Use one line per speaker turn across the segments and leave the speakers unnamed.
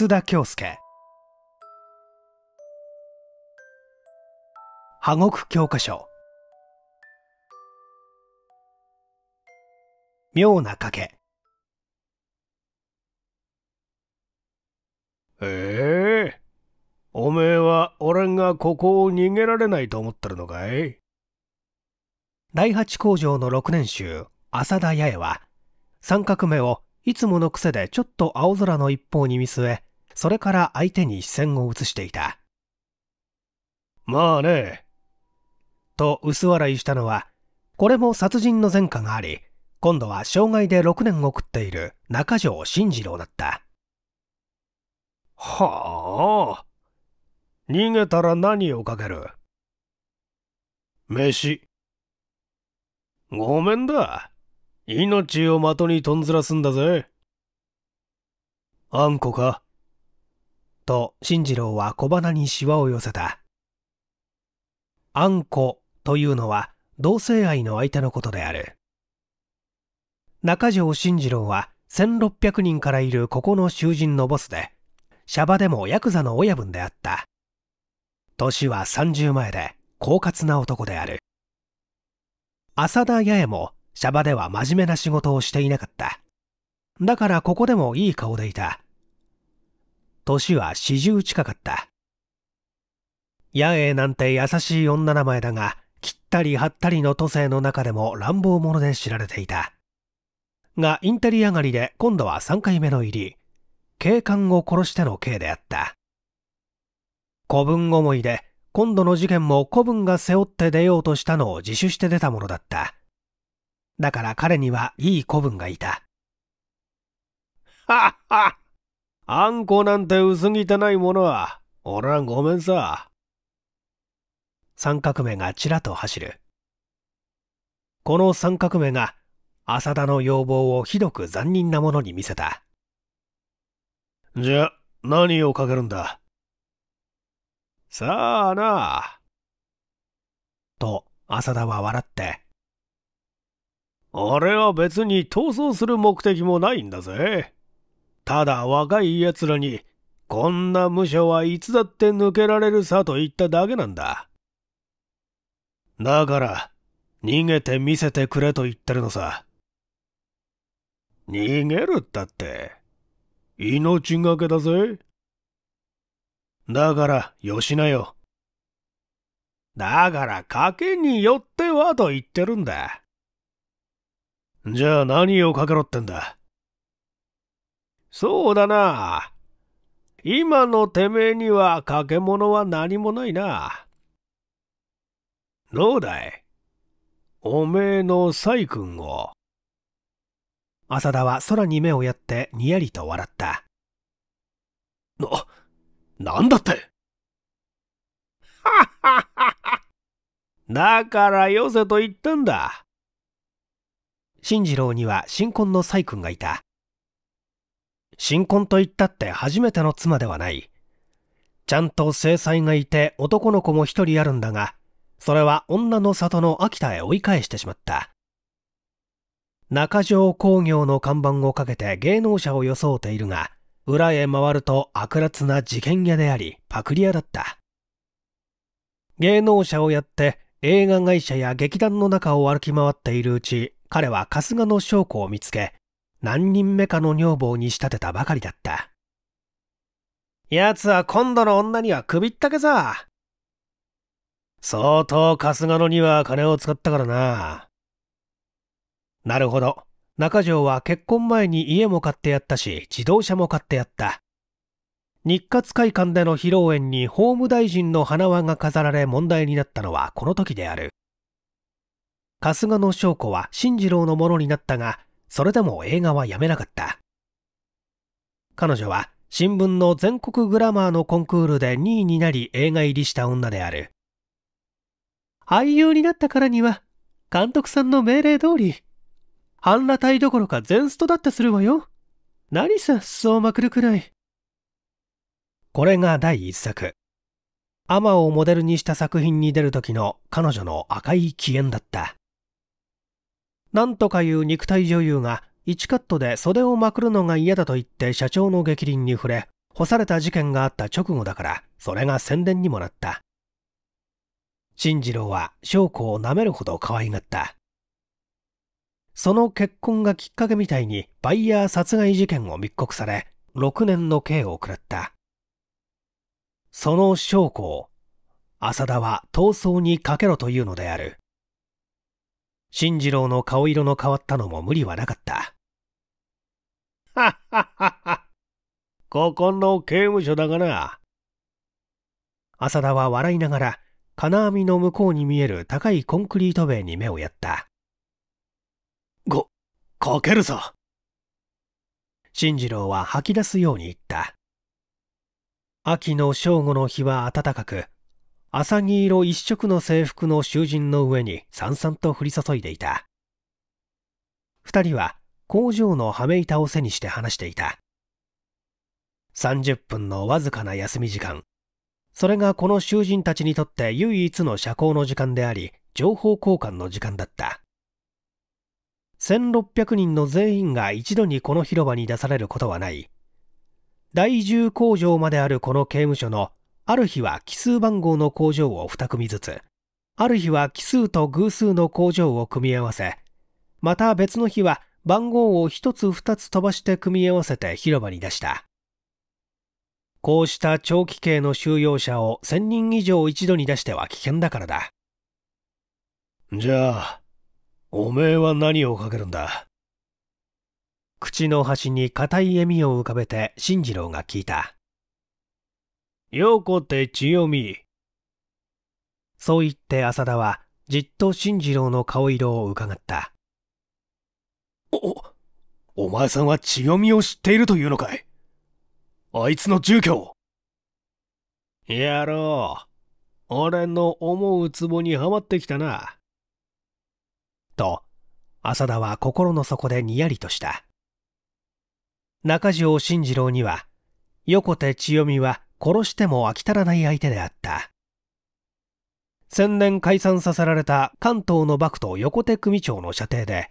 楠田恭介破国教科書妙な賭けええおめえは俺がここを逃げられないと思ってるのかい第八工場の6年集浅田八重は三角目をいつもの癖でちょっと青空の一方に見据えそれから相手に視線を移していた。まあね。と薄笑いしたのは、これも殺人の前科があり、今度は障害で6年送っている中条慎次郎だった。はあ。逃げたら何をかける飯。ごめんだ。命を的にとんずらすんだぜ。あんこかと新次郎は小鼻にしわを寄せた。あんこというのは同性愛の相手のことである。中条新次郎は1600人からいるここの囚人のボスで、シャバでもヤクザの親分であった。年は30前で、狡猾な男である。浅田八重もシャバでは真面目な仕事をしていなかった。だからここでもいい顔でいた。年は四十近かった。八重なんて優しい女名前だが、切ったり貼ったりの都政の中でも乱暴者で知られていた。が、インテリ上がりで今度は3回目の入り、警官を殺しての刑であった。古文思いで、今度の事件も古文が背負って出ようとしたのを自首して出たものだった。だから彼にはいい古文がいた。はっはっあんこなんて薄汚いものは、おらごめんさ。三角目がちらと走る。この三角目が、浅田の要望をひどく残忍なものに見せた。じゃ、何をかけるんださあな。と、浅田は笑って。俺は別に逃走する目的もないんだぜ。ただ若い奴らに、こんな無所はいつだって抜けられるさと言っただけなんだ。だから、逃げて見せてくれと言ってるのさ。逃げるったって、命がけだぜ。だから、よしなよ。だから、賭けによってはと言ってるんだ。じゃあ何をかけろってんだ。そうだな。今のてめえには掛け物は何もないな。どうだいおめえの細君を。浅田は空に目をやってにやりと笑った。な、なんだってははははだからよせと言ったんだ。進次郎には新婚の細君がいた。新婚と言ったって初めての妻ではない。ちゃんと制裁がいて男の子も一人あるんだが、それは女の里の秋田へ追い返してしまった。中条工業の看板をかけて芸能者を装っているが、裏へ回ると悪辣な事件屋であり、パクリ屋だった。芸能者をやって映画会社や劇団の中を歩き回っているうち、彼は春日の証拠を見つけ、何人目かの女房に仕立てたばかりだった。奴は今度の女には首ったけさ。相当春日野には金を使ったからな。なるほど。中条は結婚前に家も買ってやったし、自動車も買ってやった。日活会館での披露宴に法務大臣の花輪が飾られ問題になったのはこの時である。春日野翔子は新次郎のものになったが、それでも映画はやめなかった。彼女は新聞の全国グラマーのコンクールで2位になり映画入りした女である。俳優になったからには、監督さんの命令通り、半裸体どころか全ストだったするわよ。何さ、裾をまくるくらい。これが第一作。アマをモデルにした作品に出る時の彼女の赤い機嫌だった。なんとかいう肉体女優が1カットで袖をまくるのが嫌だと言って社長の逆鱗に触れ、干された事件があった直後だから、それが宣伝にもなった。進次郎は翔子を舐めるほど可愛がった。その結婚がきっかけみたいにバイヤー殺害事件を密告され、6年の刑を食らった。その証拠を、浅田は逃走にかけろというのである。新次郎の顔色の変わったのも無理はなかった。はっはっはっは。ここの刑務所だがな。浅田は笑いながら、金網の向こうに見える高いコンクリート塀に目をやった。ご、かけるぞ。新次郎は吐き出すように言った。秋の正午の日は暖かく、浅木色一色の制服の囚人の上にさんさんと降り注いでいた。二人は工場の羽目板を背にして話していた。30分のわずかな休み時間。それがこの囚人たちにとって唯一の社交の時間であり、情報交換の時間だった。1600人の全員が一度にこの広場に出されることはない。第10工場まであるこの刑務所のある日は奇数番号の工場を2組ずつ、ある日は奇数と偶数の工場を組み合わせ、また別の日は番号を1つ2つ飛ばして組み合わせて広場に出した。こうした長期刑の収容者を1000人以上一度に出しては危険だからだ。じゃあ、おめえは何をかけるんだ口の端に硬い笑みを浮かべて進次郎が聞いた。陽子って千代美。そう言って浅田は、じっと進次郎の顔色を伺った。お、お前さんは千代美を知っているというのかいあいつの住居やろう。俺の思う壺にはまってきたな。と、浅田は心の底でにやりとした。中条新次郎には、横手千代美は殺しても飽き足らない相手であった。先年解散させられた関東の幕府横手組長の射程で、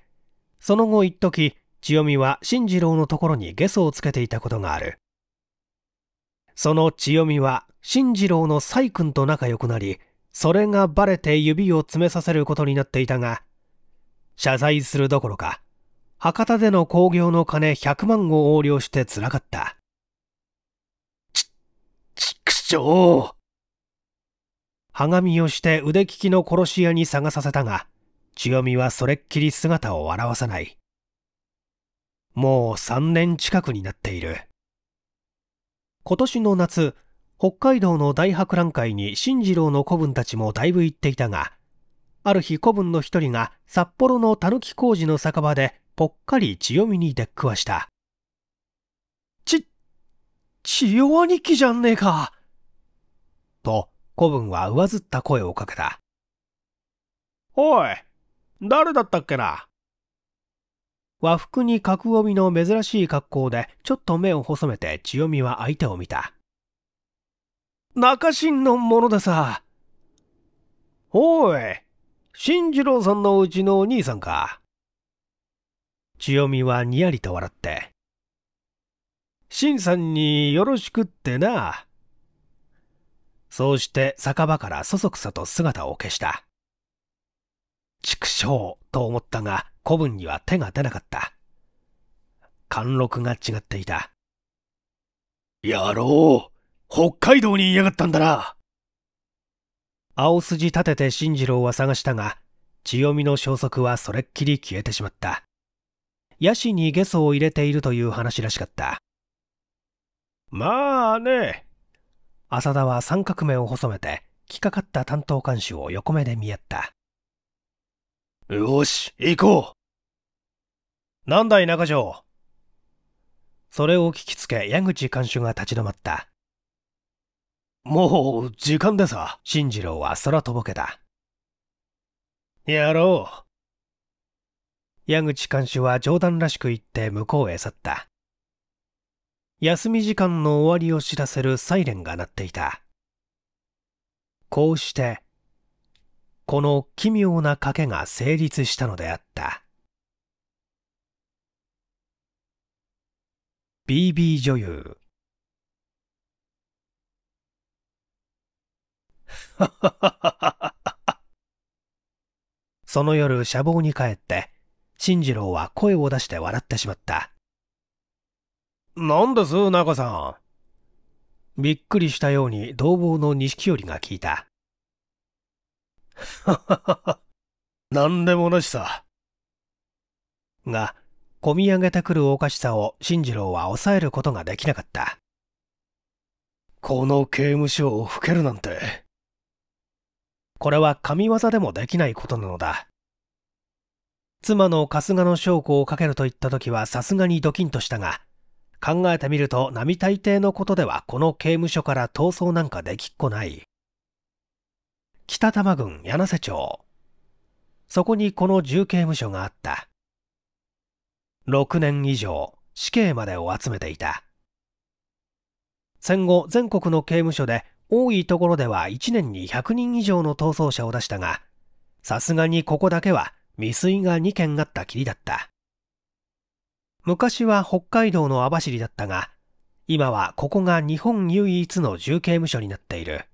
その後一時、千代美は新次郎のところにゲソをつけていたことがある。その千代美は新次郎の崔君と仲良くなり、それがバレて指を詰めさせることになっていたが、謝罪するどころか、博多での興行の金100万を横領してつらかった。はがみをして腕利きの殺し屋に探させたが、千代美はそれっきり姿を現さない。もう3年近くになっている。今年の夏、北海道の大博覧会に進次郎の子分たちもだいぶ行っていたが、ある日子分の一人が札幌のたぬき工事の酒場でぽっかり千代美に出っくわした。ち、千代兄貴じゃんねえか。と、古文は上ずった声をかけた。おい、誰だったっけな和服に角帯の珍しい格好で、ちょっと目を細めて千代美は相手を見た。中心のものでさ。おい、新次郎さんのうちのお兄さんか。千代美はにやりと笑って。新さんによろしくってな。そうして酒場からそそくさと姿を消した。畜生と思ったが、古文には手が出なかった。貫禄が違っていた。やろう北海道に嫌がったんだな青筋立てて新次郎は探したが、千代美の消息はそれっきり消えてしまった。ヤシにゲソを入れているという話らしかった。まあね、浅田は三角目を細めて、着かかった担当看守を横目で見合った。よし、行こうなんだい中条それを聞きつけ矢口看守が立ち止まった。もう、時間でさ、新次郎は空とぼけた。やろう。矢口看守は冗談らしく言って向こうへ去った。休み時間の終わりを知らせるサイレンが鳴っていた。こうして、この奇妙な賭けが成立したのであった。BB 女優。その夜、ボ房に帰って、進次郎は声を出して笑ってしまった。なんです、中さん。びっくりしたように同房の錦織が聞いた。ははは。なんでもなしさ。が、込み上げてくるおかしさを進次郎は抑えることができなかった。この刑務所を老けるなんて。これは神業でもできないことなのだ。妻の春日の証拠をかけると言った時はさすがにドキンとしたが、考えてみると並大抵のことではこの刑務所から逃走なんかできっこない。北多摩郡柳瀬町。そこにこの重刑務所があった。6年以上死刑までを集めていた。戦後全国の刑務所で多いところでは1年に100人以上の逃走者を出したが、さすがにここだけは未遂が2件あったきりだった。昔は北海道の網走だったが、今はここが日本唯一の重刑務所になっている。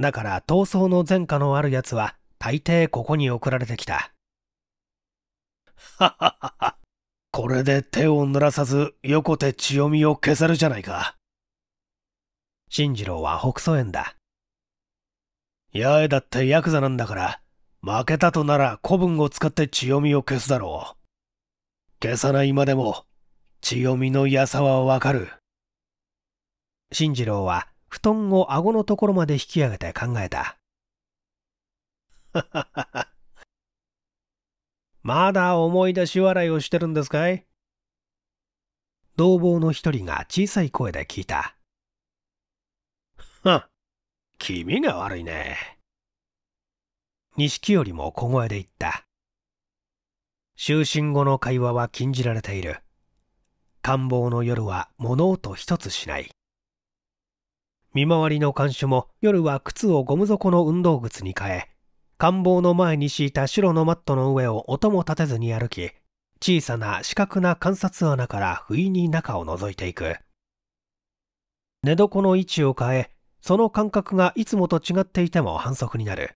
だから逃走の前科のある奴は大抵ここに送られてきた。はははは。これで手を濡らさず横手千代美を消せるじゃないか。新次郎は北総園だ。八重だってヤクザなんだから、負けたとなら古文を使って千代美を消すだろう。消さないまでも、千代美の優さはわかる。新次郎は布団を顎のところまで引き上げて考えた。まだ思い出し笑いをしてるんですかい同房の一人が小さい声で聞いた。は君が悪いね。錦よりも小声で言った。就寝後の会話は禁じられている。官房の夜は物音一つしない。見回りの看守も夜は靴をゴム底の運動靴に変え、官房の前に敷いた白のマットの上を音も立てずに歩き、小さな四角な観察穴から不意に中を覗いていく。寝床の位置を変え、その感覚がいつもと違っていても反則になる。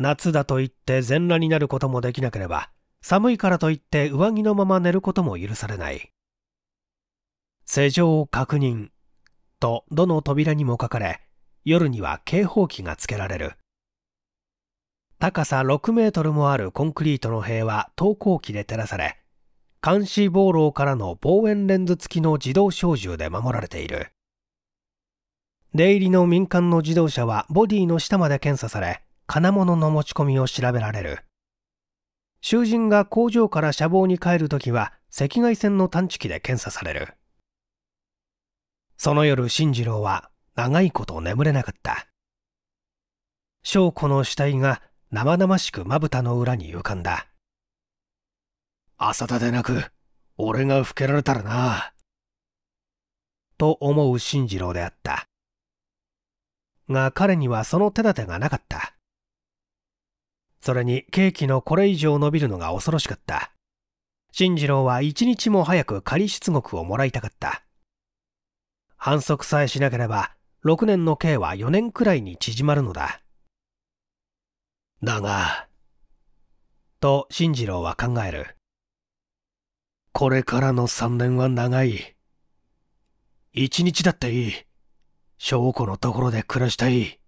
夏だと言って全裸になることもできなければ、寒いからといって上着のまま寝ることも許されない。施錠確認とどの扉にも書かれ、夜には警報器がつけられる。高さ6メートルもあるコンクリートの塀は投光器で照らされ、監視暴露からの望遠レンズ付きの自動小銃で守られている。出入りの民間の自動車はボディの下まで検査され、金物の持ち込みを調べられる。囚人が工場から車房に帰るときは赤外線の探知機で検査される。その夜、進次郎は長いこと眠れなかった。翔子の死体が生々しくまぶたの裏に浮かんだ。浅田でなく、俺が老けられたらな。と思う進次郎であった。が彼にはその手立てがなかった。それにケーキのこれ以上伸びるのが恐ろしかった。進次郎は一日も早く仮出国をもらいたかった。反則さえしなければ、6年の刑は4年くらいに縮まるのだ。だが、と進次郎は考える。これからの3年は長い。1日だっていい。証拠のところで暮らしたい。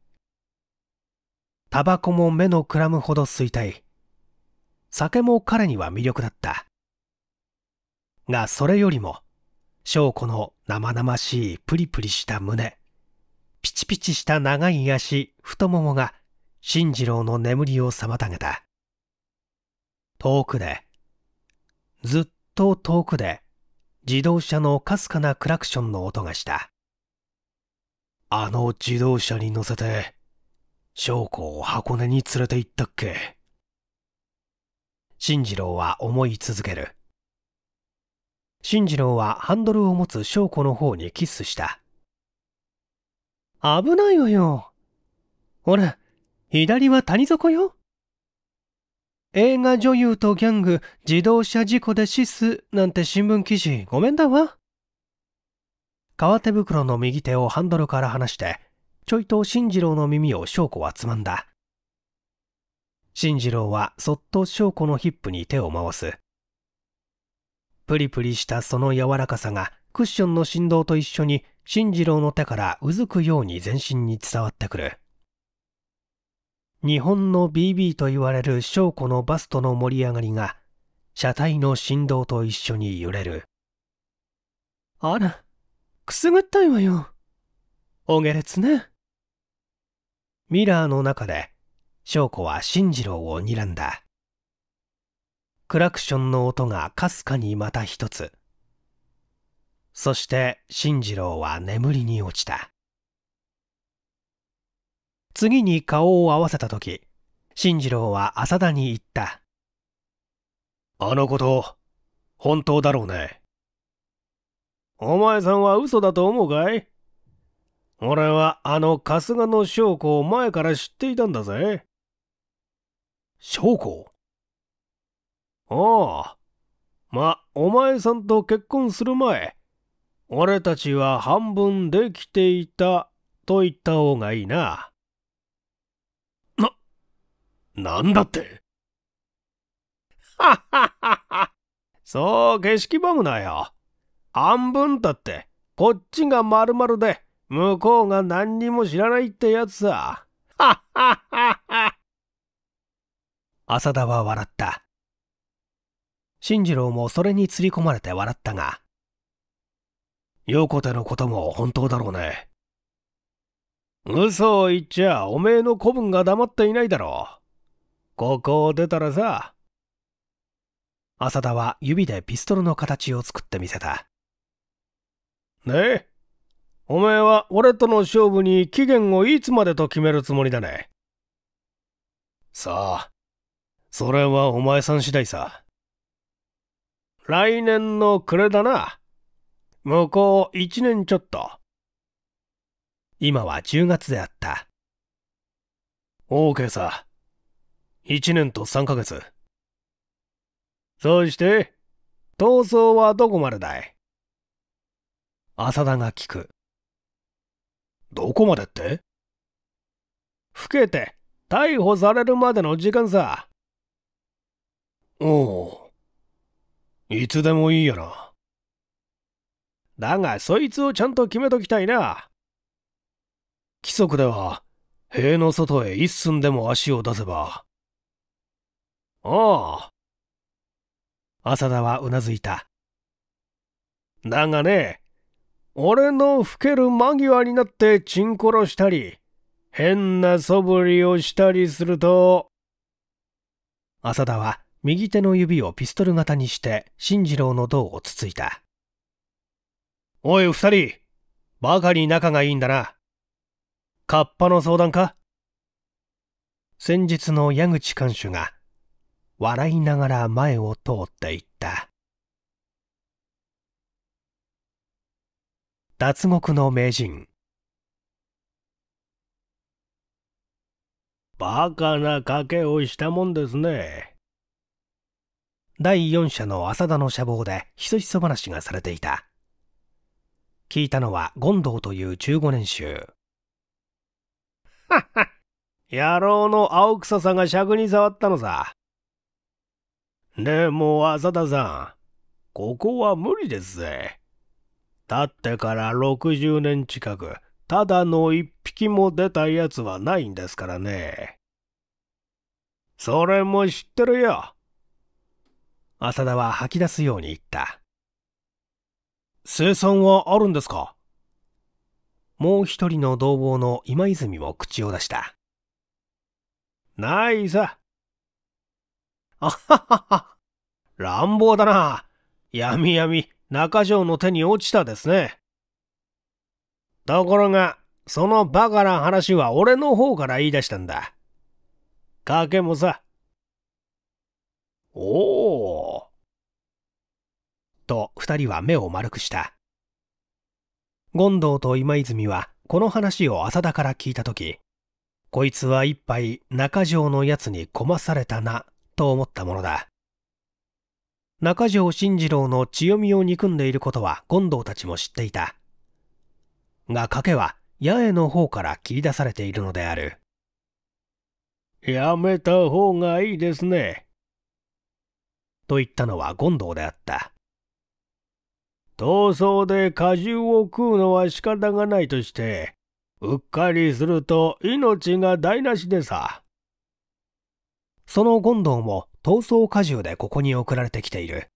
タバコも目のくらむほど衰退。酒も彼には魅力だった。が、それよりも、翔子の生々しいプリプリした胸、ピチピチした長い足、太ももが、進次郎の眠りを妨げた。遠くで、ずっと遠くで、自動車のかすかなクラクションの音がした。あの自動車に乗せて、翔子を箱根に連れて行ったっけ進次郎は思い続ける進次郎はハンドルを持つ翔子の方にキスした危ないわよほら左は谷底よ映画女優とギャング自動車事故で死すなんて新聞記事ごめんだわ革手袋の右手をハンドルから離してちょいと新次郎の耳を翔子はつまんだ。新次郎はそっと翔子のヒップに手を回す。プリプリしたその柔らかさがクッションの振動と一緒に新次郎の手からうずくように全身に伝わってくる。日本の BB と言われる証拠のバストの盛り上がりが車体の振動と一緒に揺れるあらくすぐったいわよお下つねミラーの中で、翔子は進次郎を睨んだ。クラクションの音がかすかにまた一つ。そして進次郎は眠りに落ちた。次に顔を合わせた時、進次郎は浅田に言った。あのこと、本当だろうね。お前さんは嘘だと思うかい俺はあの春日の将校を前から知っていたんだぜ。将校ああ。ま、お前さんと結婚する前、俺たちは半分できていたと言った方がいいな。な、なんだって。はっはっはは。そう、景色バむなよ。半分だって、こっちが丸々で。向こうが何にも知らないってやつさ。はっはっはっは。浅田は笑った。進次郎もそれにつり込まれて笑ったが、横手のことも本当だろうね。嘘を言っちゃおめえの子分が黙っていないだろう。ここを出たらさ。浅田は指でピストルの形を作ってみせた。ねえ、お前は俺との勝負に期限をいつまでと決めるつもりだね。さあ、それはお前さん次第さ。来年の暮れだな。向こう一年ちょっと。今は10月であった。OK さ。1年と3ヶ月。そして、闘争はどこまでだい浅田が聞く。どこまでって老けて逮捕されるまでの時間さ。おん。いつでもいいやな。だが、そいつをちゃんと決めときたいな。規則では、塀の外へ一寸でも足を出せば。ああ。浅田はうなずいた。だがね、俺の老ける間際になってチンコロしたり、変な素振りをしたりすると。浅田は右手の指をピストル型にして、進次郎の胴をつついた。おい、二人。ばかり仲がいいんだな。カッパの相談か先日の矢口看守が、笑いながら前を通っていった。脱獄の名人バカな賭けをしたもんですね第4社の浅田の舎房でひそひそ話がされていた聞いたのは権藤という15年衆はっは野郎の青臭さが尺に触ったのさでも浅田さんここは無理ですぜ経ってから60年近く、ただの一匹も出たやつはないんですからね。それも知ってるよ。浅田は吐き出すように言った。生産はあるんですかもう一人の同房の今泉も口を出した。ないさ。あははは。乱暴だな。やみやみ、中条の手に落ちたですね。ところが、そのバカな話は俺の方から言い出したんだ。賭けもさ。おお。と、二人は目を丸くした。権藤と今泉は、この話を浅田から聞いた時。こいつは一杯中条のやつにこまされたな、と思ったものだ。中条慎次郎の千代美を憎んでいることは権藤たちも知っていた。が賭けは八重の方から切り出されているのである。やめた方がいいですね。と言ったのは権藤であった。逃走で果汁を食うのは仕方がないとして、うっかりすると命が台無しでさ。その権藤も逃走荷重でここに送られてきている。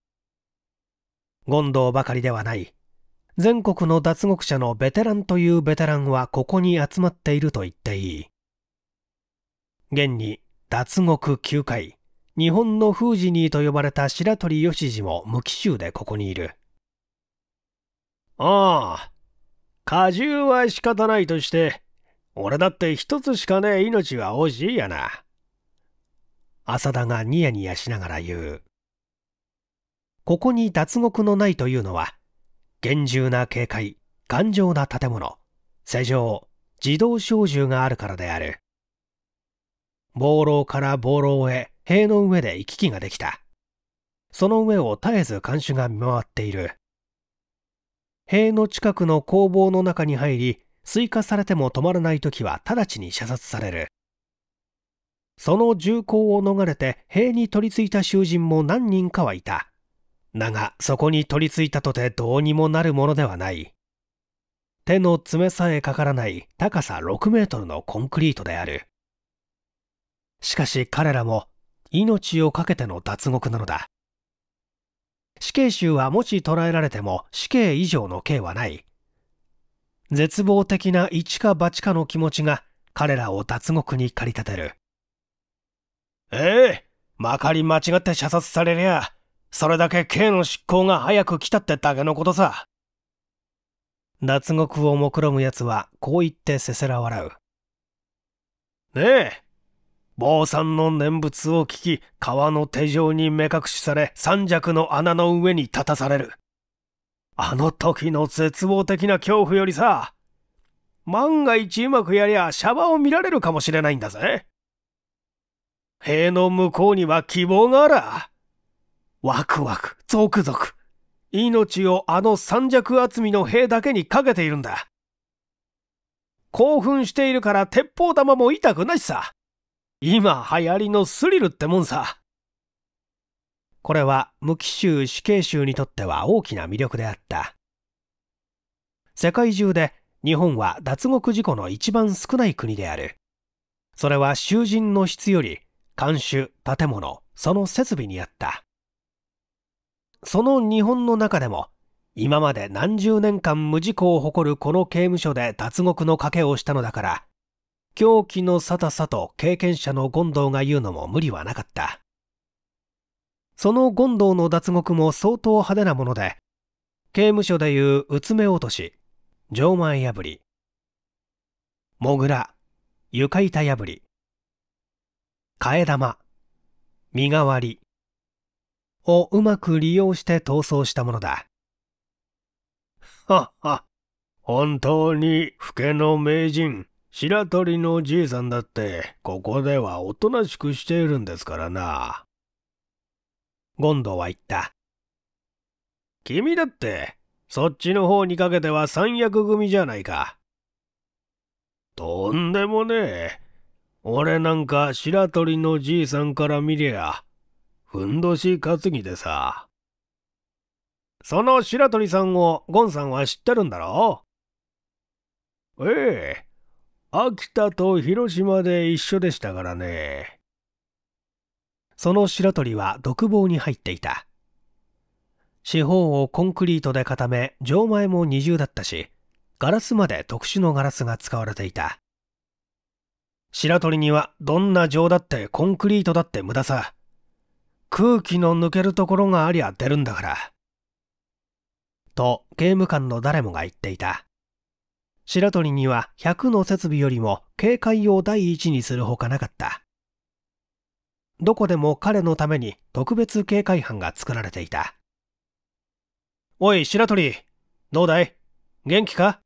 権藤ばかりではない。全国の脱獄者のベテランというベテランはここに集まっていると言っていい。現に脱獄9回、日本のフージニーと呼ばれた白鳥義次も無機臭でここにいる。ああ、果汁は仕方ないとして、俺だって一つしかねえ命は惜しいやな。浅田がニヤニヤしながら言う。ここに脱獄のないというのは、厳重な警戒、頑丈な建物、施錠、自動小銃があるからである。暴楼から暴楼へ塀の上で行き来ができた。その上を絶えず看守が見回っている。塀の近くの工房の中に入り、追加されても止まらない時は直ちに射殺される。その銃口を逃れて塀に取り付いた囚人も何人かはいた。だが、そこに取り付いたとてどうにもなるものではない。手の爪さえかからない高さ6メートルのコンクリートである。しかし彼らも命を懸けての脱獄なのだ。死刑囚はもし捕らえられても死刑以上の刑はない。絶望的な一か八かの気持ちが彼らを脱獄に駆り立てる。ええ、まかり間違って射殺されりゃ、それだけ刑の執行が早く来たってだけのことさ。脱獄を目論む奴は、こう言ってせせら笑う。ねえ、坊さんの念仏を聞き、川の手錠に目隠しされ、三尺の穴の上に立たされる。あの時の絶望的な恐怖よりさ、万が一うまくやりゃ、シャバを見られるかもしれないんだぜ。塀の向こうには希望があら。ワクワク、ゾクゾク。命をあの三尺厚みの塀だけにかけているんだ。興奮しているから鉄砲玉も痛くないさ。今流行りのスリルってもんさ。これは無機臭死刑囚にとっては大きな魅力であった。世界中で日本は脱獄事故の一番少ない国である。それは囚人の質より監修、建物、その設備にあった。その日本の中でも、今まで何十年間無事故を誇るこの刑務所で脱獄の賭けをしたのだから、狂気の沙汰さと経験者の権藤が言うのも無理はなかった。その権藤の脱獄も相当派手なもので、刑務所でいううつめ落とし、錠前破り、もぐら、床板破り、替え玉、身代わりをうまく利用して逃走したものだ。はは、本当に老けの名人、白鳥のじいさんだって、ここではおとなしくしているんですからな。ゴンドは言った。君だって、そっちの方にかけては三役組じゃないか。とんでもねえ。俺なんか白鳥のじいさんから見りゃ、ふんどし担ぎでさ。その白鳥さんをゴンさんは知ってるんだろうええ。秋田と広島で一緒でしたからね。その白鳥は独房に入っていた。四方をコンクリートで固め、錠前も二重だったし、ガラスまで特殊のガラスが使われていた。白鳥にはどんな情だってコンクリートだって無駄さ。空気の抜けるところがありゃ出るんだから。と刑務官の誰もが言っていた。白鳥には100の設備よりも警戒を第一にするほかなかった。どこでも彼のために特別警戒班が作られていた。おい、白鳥、どうだい元気か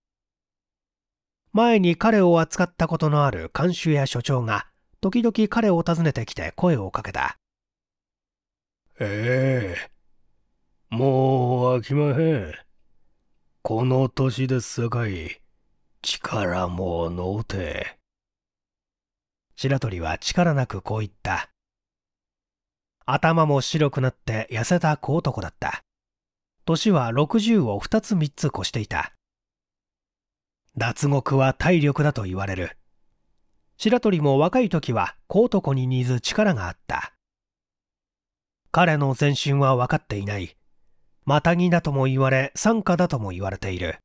前に彼を扱ったことのある監修や所長が、時々彼を訪ねてきて声をかけた。ええもう飽きまへん。この年ですさかい、力もうのうて。白鳥は力なくこう言った。頭も白くなって痩せた小男だった。年は60を2つ3つ越していた。脱獄は体力だと言われる。白鳥も若い時は小男に似ず力があった。彼の全身は分かっていない。マタギだとも言われ、参加だとも言われている。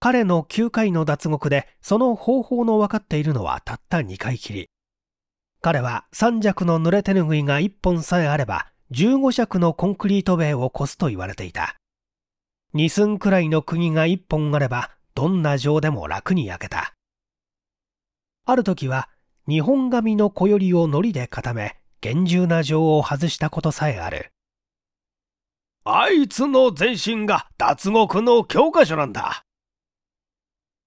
彼の9回の脱獄で、その方法の分かっているのはたった2回きり。彼は3尺の濡れ手ぬぐいが1本さえあれば、15尺のコンクリート塀を越すと言われていた。2寸くらいの釘が1本あれば、どんな情でも楽に焼けた。ある時は、日本髪の小よりを糊で固め、厳重な情を外したことさえある。あいつの全身が脱獄の教科書なんだ。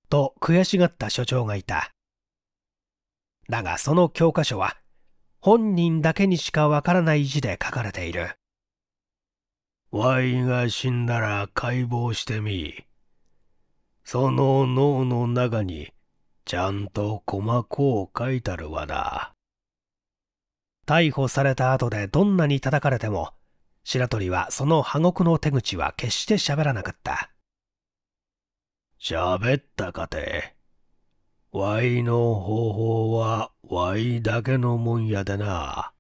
と悔しがった所長がいた。だがその教科書は、本人だけにしかわからない字で書かれている。ワイが死んだら解剖してみ。その脳の中にちゃんと細こう書いたるわな。逮捕された後でどんなに叩かれても、白鳥はその破獄の手口は決して喋らなかった。喋ったかて。わいの方法はわいだけのもんやでな。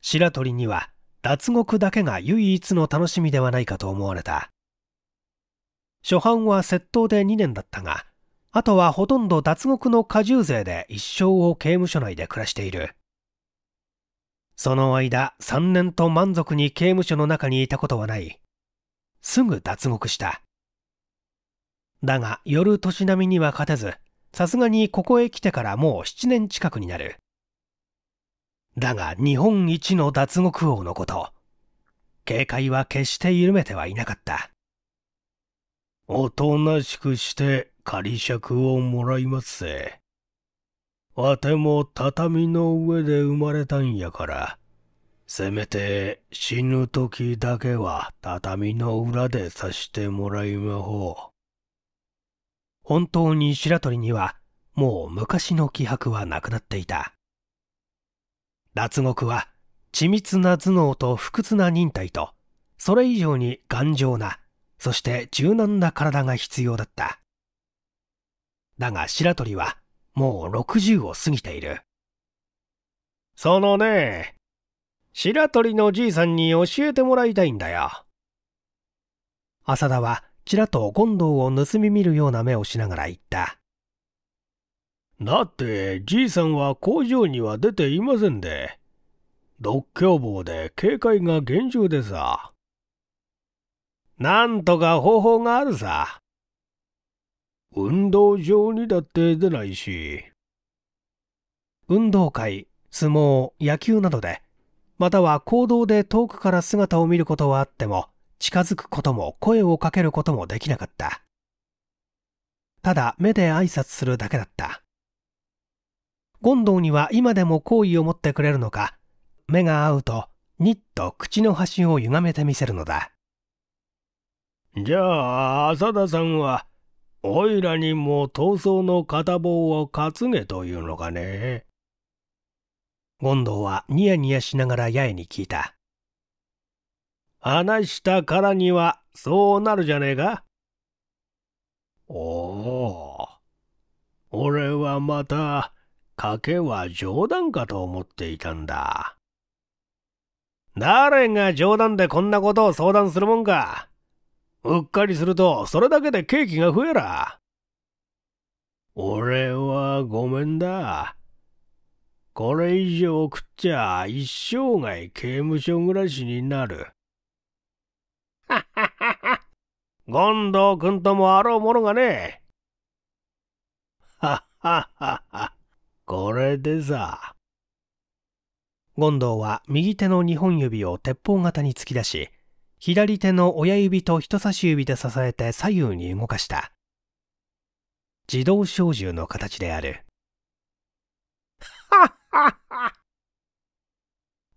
白鳥には脱獄だけが唯一の楽しみではないかと思われた。初犯は窃盗で2年だったが、あとはほとんど脱獄の過重税で一生を刑務所内で暮らしている。その間、3年と満足に刑務所の中にいたことはない。すぐ脱獄した。だが、夜年並みには勝てず、さすがにここへ来てからもう7年近くになる。だが、日本一の脱獄王のこと、警戒は決して緩めてはいなかった。おとなしくして仮釈をもらいますぜ。わても畳の上で生まれたんやから、せめて死ぬ時だけは畳の裏で刺してもらいまほう。本当に白鳥にはもう昔の気迫はなくなっていた。脱獄は緻密な頭脳と不屈な忍耐と、それ以上に頑丈なそして柔軟な体が必要だった。だが白鳥はもう60を過ぎている。そのね、白鳥のじいさんに教えてもらいたいんだよ。浅田はちらっと権藤を盗み見るような目をしながら言った。だってじいさんは工場には出ていませんで、独協房で警戒が厳重でさ。なんとか方法があるさ。運動場にだって出ないし。運動会、相撲、野球などで、または行動で遠くから姿を見ることはあっても、近づくことも声をかけることもできなかった。ただ目で挨拶するだけだった。権藤には今でも好意を持ってくれるのか、目が合うと、にっと口の端を歪めてみせるのだ。じゃあ浅田さんはおいらにも闘争の片棒を担げというのかね権藤はニヤニヤしながら八重に聞いた話したからにはそうなるじゃねえかおお俺はまた賭けは冗談かと思っていたんだ誰が冗談でこんなことを相談するもんかうっかりするとそれだけでケーキが増えら俺はごめんだこれ以上食っちゃ一生涯刑務所暮らしになるははは権藤君ともあろうものがねはははこれでさ権藤は右手の2本指を鉄砲型に突き出し左手の親指と人差し指で支えて左右に動かした。自動小銃の形である。はっはっは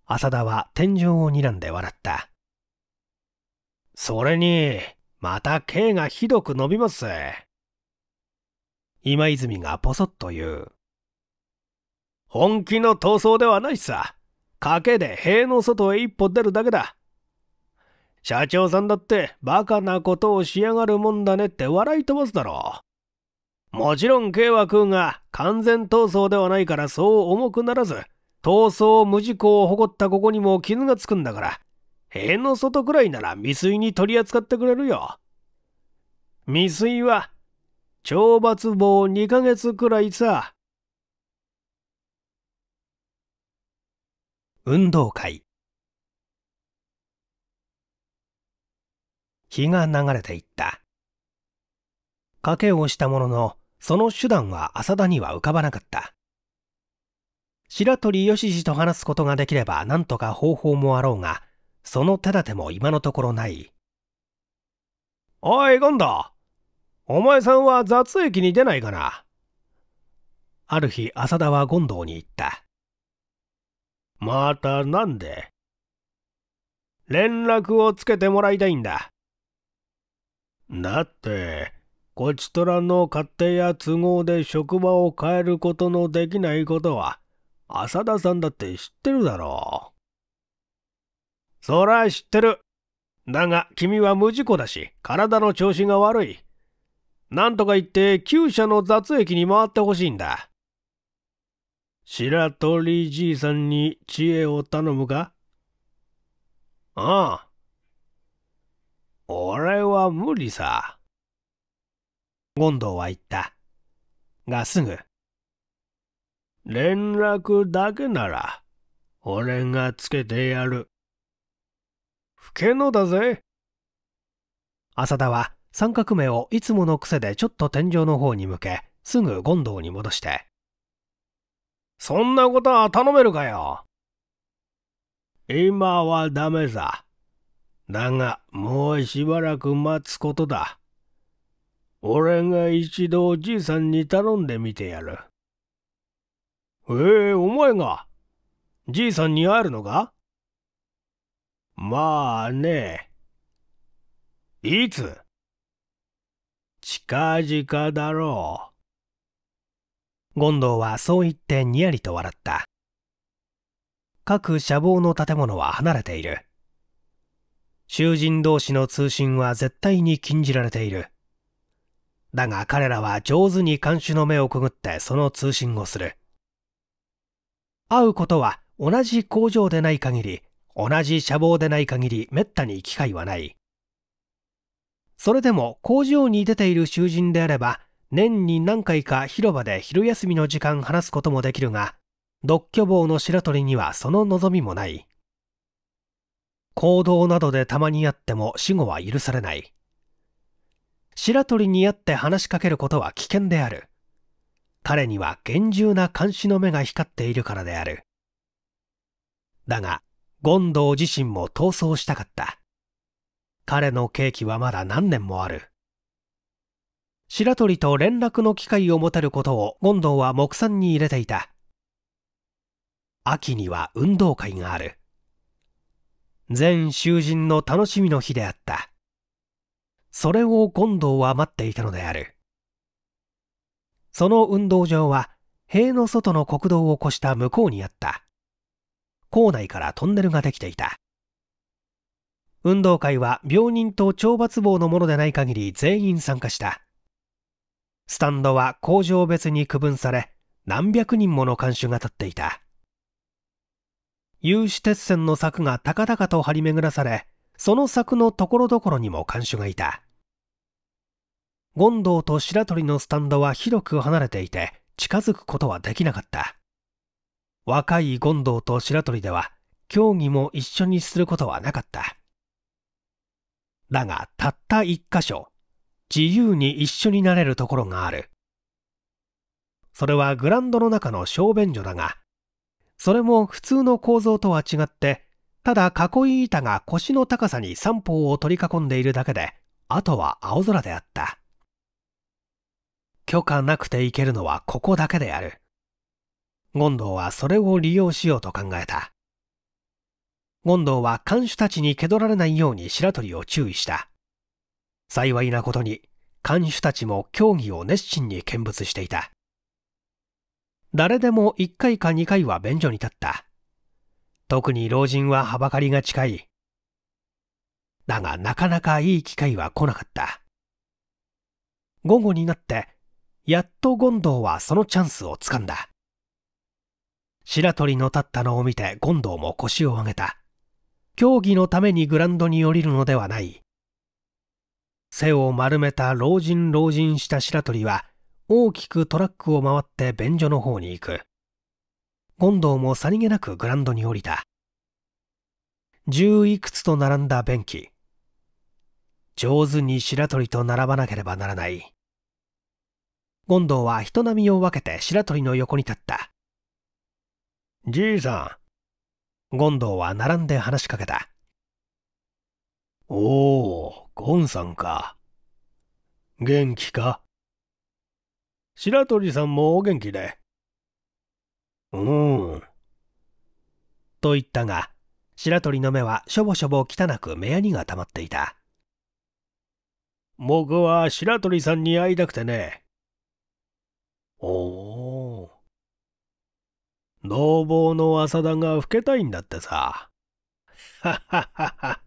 浅田は天井を睨んで笑った。それに、また刑がひどく伸びます。今泉がポそっと言う。本気の闘争ではないさ。賭けで塀の外へ一歩出るだけだ。社長さんだってバカなことをしやがるもんだねって笑い飛ばすだろう。もちろん K は君が完全闘争ではないからそう重くならず、闘争無事故を誇ったここにも傷がつくんだから、塀の外くらいなら未遂に取り扱ってくれるよ。未遂は、懲罰棒2ヶ月くらいさ。運動会日が流れていった。賭けをしたものの、その手段は浅田には浮かばなかった。白鳥義次と話すことができれば何とか方法もあろうが、その手立ても今のところない。おい、ゴンドお前さんは雑駅に出ないかなある日、浅田は権藤に言った。またなんで連絡をつけてもらいたいんだ。だって、こちとらの勝手や都合で職場を変えることのできないことは、浅田さんだって知ってるだろう。そら知ってる。だが君は無事故だし、体の調子が悪い。なんとか言って、厩舎の雑駅に回ってほしいんだ。白鳥じいさんに知恵を頼むかああ。俺は無理さ。権藤は言った。がすぐ。連絡だけなら、俺がつけてやる。老けのだぜ。浅田は三角目をいつもの癖でちょっと天井の方に向け、すぐ権藤に戻して。そんなことは頼めるかよ。今はダメさ。だが、もうしばらく待つことだ。俺が一度おじいさんに頼んでみてやる。ええー、お前がじいさんに会えるのかまあね。いつ近々だろう。権藤はそう言ってにやりと笑った。各社房の建物は離れている。囚人同士の通信は絶対に禁じられている。だが彼らは上手に看守の目をくぐってその通信をする。会うことは同じ工場でない限り、同じ車房でない限り滅多に機会はない。それでも工場に出ている囚人であれば、年に何回か広場で昼休みの時間話すこともできるが、独居房の白鳥にはその望みもない。行動などでたまにやっても死後は許されない。白鳥に会って話しかけることは危険である。彼には厳重な監視の目が光っているからである。だが、権藤自身も逃走したかった。彼の刑期はまだ何年もある。白鳥と連絡の機会を持てることを権藤は木算に入れていた。秋には運動会がある。全囚人の楽しみの日であった。それを権藤は待っていたのである。その運動場は、塀の外の国道を越した向こうにあった。校内からトンネルができていた。運動会は病人と懲罰房のものでない限り全員参加した。スタンドは工場別に区分され、何百人もの看守が立っていた。有刺鉄線の柵が高々と張り巡らされ、その柵のところどころにも看守がいた。権藤と白鳥のスタンドは広く離れていて、近づくことはできなかった。若い権藤と白鳥では、競技も一緒にすることはなかった。だが、たった一箇所、自由に一緒になれるところがある。それはグランドの中の小便所だが、それも普通の構造とは違ってただ囲い板が腰の高さに三方を取り囲んでいるだけであとは青空であった許可なくて行けるのはここだけである権藤はそれを利用しようと考えた権藤は看守たちに気取られないように白鳥を注意した幸いなことに看守たちも競技を熱心に見物していた誰でも1回か2回は便所に立った。特に老人ははばかりが近い。だがなかなかいい機会は来なかった。午後になって、やっと権藤はそのチャンスをつかんだ。白鳥の立ったのを見て権藤も腰を上げた。競技のためにグランドに降りるのではない。背を丸めた老人老人した白鳥は、大きくトラックを回って便所の方に行く。権藤もさりげなくグランドに降りた。十いくつと並んだ便器。上手に白鳥と並ばなければならない。権藤は人波を分けて白鳥の横に立った。じいさん。権藤は並んで話しかけた。おお、ゴンさんか。元気か白鳥さんもお元気で。うん。と言ったが、白鳥の目はしょぼしょぼ汚く目やにが溜まっていた。僕は白鳥さんに会いたくてね。おお。同房の浅田が老けたいんだってさ。はっはっはっは。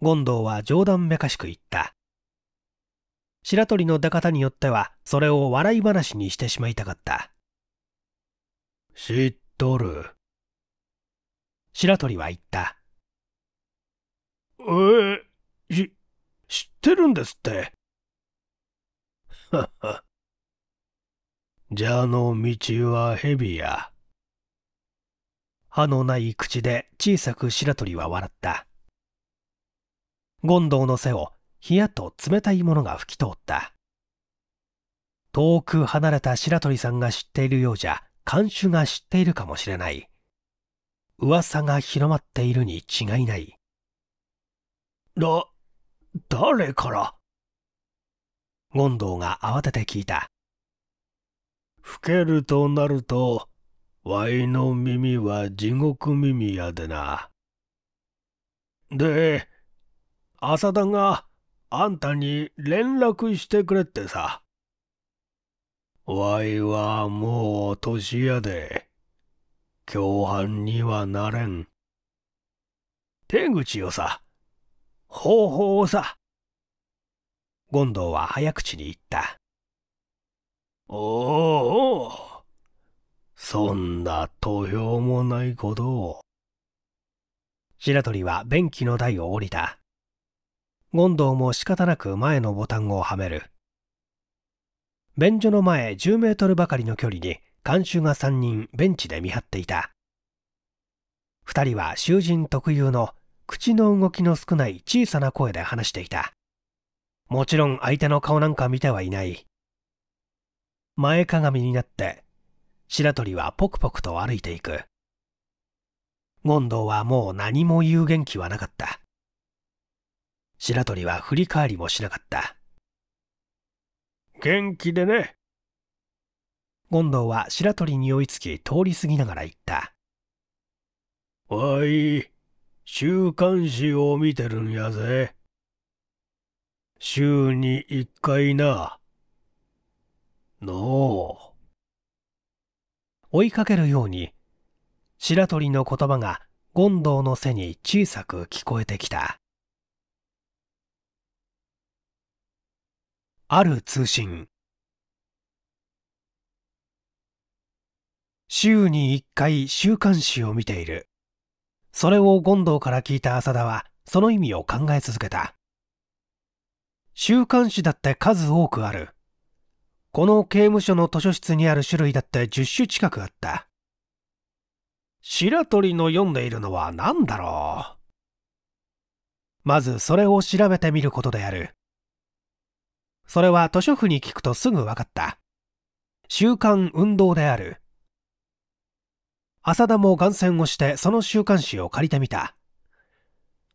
権藤は冗談めかしく言った。白鳥の出方によってはそれを笑い話にしてしまいたかった知っとる白鳥は言ったえー、し知ってるんですってははじゃの道は蛇や歯のない口で小さく白鳥は笑った権藤の背を冷やと冷たいものが吹き通った。遠く離れた白鳥さんが知っているようじゃ、看守が知っているかもしれない。噂が広まっているに違いない。だ、誰から権藤が慌てて聞いた。老けるとなると、ワイの耳は地獄耳やでな。で、浅田があんたに連絡してくれってさ。わいはもう年やで、共犯にはなれん。手口をさ、方法をさ。権藤は早口に言った。おおそんな途表もないことを。白鳥は便器の台を降りた。権藤も仕方なく前のボタンをはめる。便所の前10メートルばかりの距離に看守が3人ベンチで見張っていた。2人は囚人特有の口の動きの少ない小さな声で話していた。もちろん相手の顔なんか見てはいない。前かがみになって、白鳥はポクポクと歩いていく。権藤はもう何も言う元気はなかった。白鳥は振り返りもしなかった。元気でね。権藤は白鳥に追いつき通り過ぎながら言った。わい、週刊誌を見てるんやぜ。週に一回な。のう。追いかけるように、白鳥の言葉が権藤の背に小さく聞こえてきた。ある通信週に1回週刊誌を見ているそれを権藤から聞いた浅田はその意味を考え続けた週刊誌だって数多くあるこの刑務所の図書室にある種類だって10種近くあった白鳥の読んでいるのは何だろうまずそれを調べてみることであるそれは図書婦に聞くとすぐ分かった。習慣運動である。浅田も眼線をしてその週刊誌を借りてみた。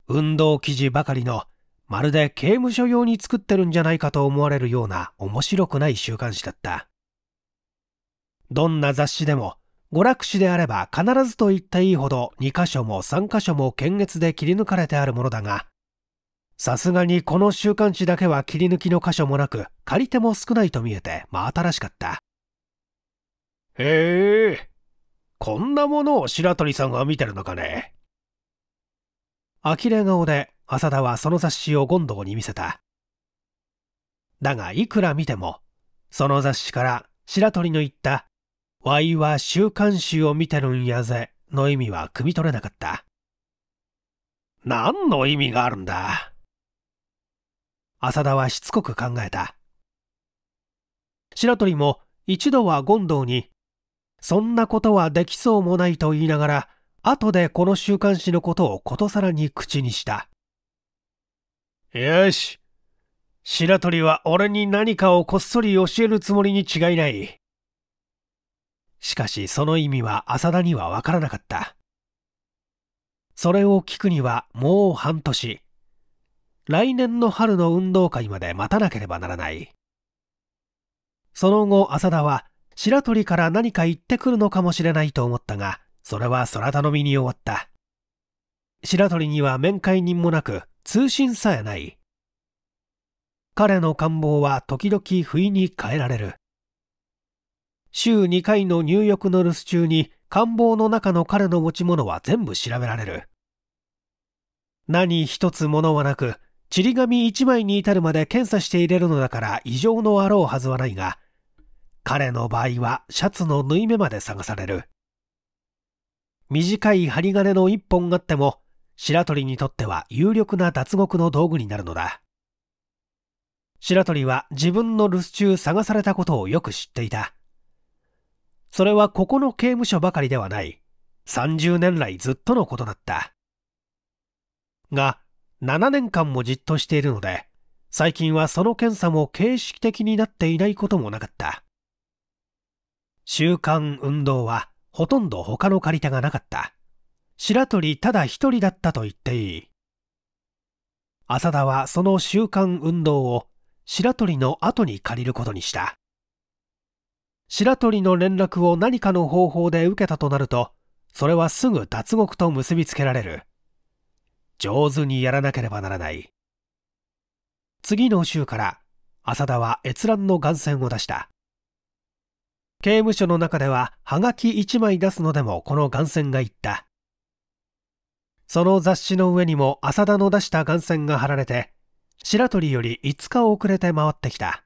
運動記事ばかりの、まるで刑務所用に作ってるんじゃないかと思われるような面白くない週刊誌だった。どんな雑誌でも、娯楽誌であれば必ずと言っていいほど2箇所も3箇所も検閲で切り抜かれてあるものだが、さすがにこの週刊誌だけは切り抜きの箇所もなく、借り手も少ないと見えて真新しかった。へえ、こんなものを白鳥さんが見てるのかね。呆れ顔で浅田はその雑誌を権藤に見せた。だがいくら見ても、その雑誌から白鳥の言った、わいは週刊誌を見てるんやぜの意味は汲み取れなかった。何の意味があるんだ浅田はしつこく考えた。白鳥も一度は権藤に、そんなことはできそうもないと言いながら、後でこの週刊誌のことをことさらに口にした。よし。白鳥は俺に何かをこっそり教えるつもりに違いない。しかしその意味は浅田にはわからなかった。それを聞くにはもう半年。来年の春の運動会まで待たなければならない。その後、浅田は白鳥から何か言ってくるのかもしれないと思ったが、それは空頼みに終わった。白鳥には面会人もなく、通信さえない。彼の願望は時々不意に変えられる。週2回の入浴の留守中に官房の中の彼の持ち物は全部調べられる。何一つ物はなく、ちり紙一枚に至るまで検査して入れるのだから異常のあろうはずはないが、彼の場合はシャツの縫い目まで探される。短い針金の一本あっても、白鳥にとっては有力な脱獄の道具になるのだ。白鳥は自分の留守中探されたことをよく知っていた。それはここの刑務所ばかりではない。30年来ずっとのことだった。が、7年間もじっとしているので、最近はその検査も形式的になっていないこともなかった。習慣運動はほとんど他の借り手がなかった。白鳥ただ一人だったと言っていい。浅田はその習慣運動を白鳥の後に借りることにした。白鳥の連絡を何かの方法で受けたとなると、それはすぐ脱獄と結びつけられる。上手にやらなければならない次の週から浅田は閲覧の眼線を出した刑務所の中でははがき1枚出すのでもこの眼線がいったその雑誌の上にも浅田の出した眼線が貼られて白鳥より5日遅れて回ってきた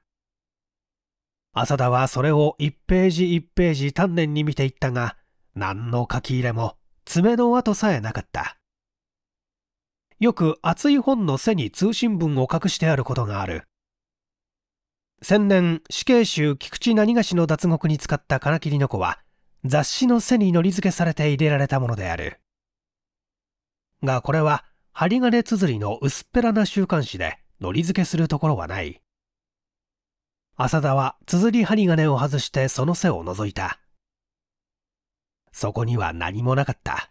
浅田はそれを1ページ1ページ丹念に見ていったが何の書き入れも爪の跡さえなかったよく厚い本の背に通信文を隠してあることがある先年死刑囚菊池何がしの脱獄に使った金切りの子は雑誌の背にのり付けされて入れられたものであるがこれは針金綴りの薄っぺらな週刊誌でのり付けするところはない浅田は綴り針金を外してその背を覗いたそこには何もなかった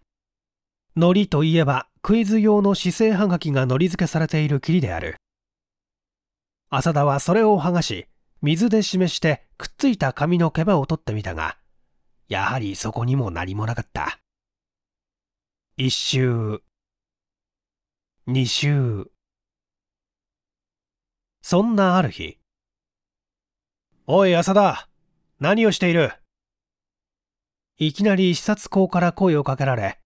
のりといえばクイズ用の姿勢はがきがのり付けされている霧である浅田はそれを剥がし水で示してくっついた髪の毛羽を取ってみたがやはりそこにも何もなかった一周二周そんなある日おい浅田何をしているいきなり視察校から声をかけられ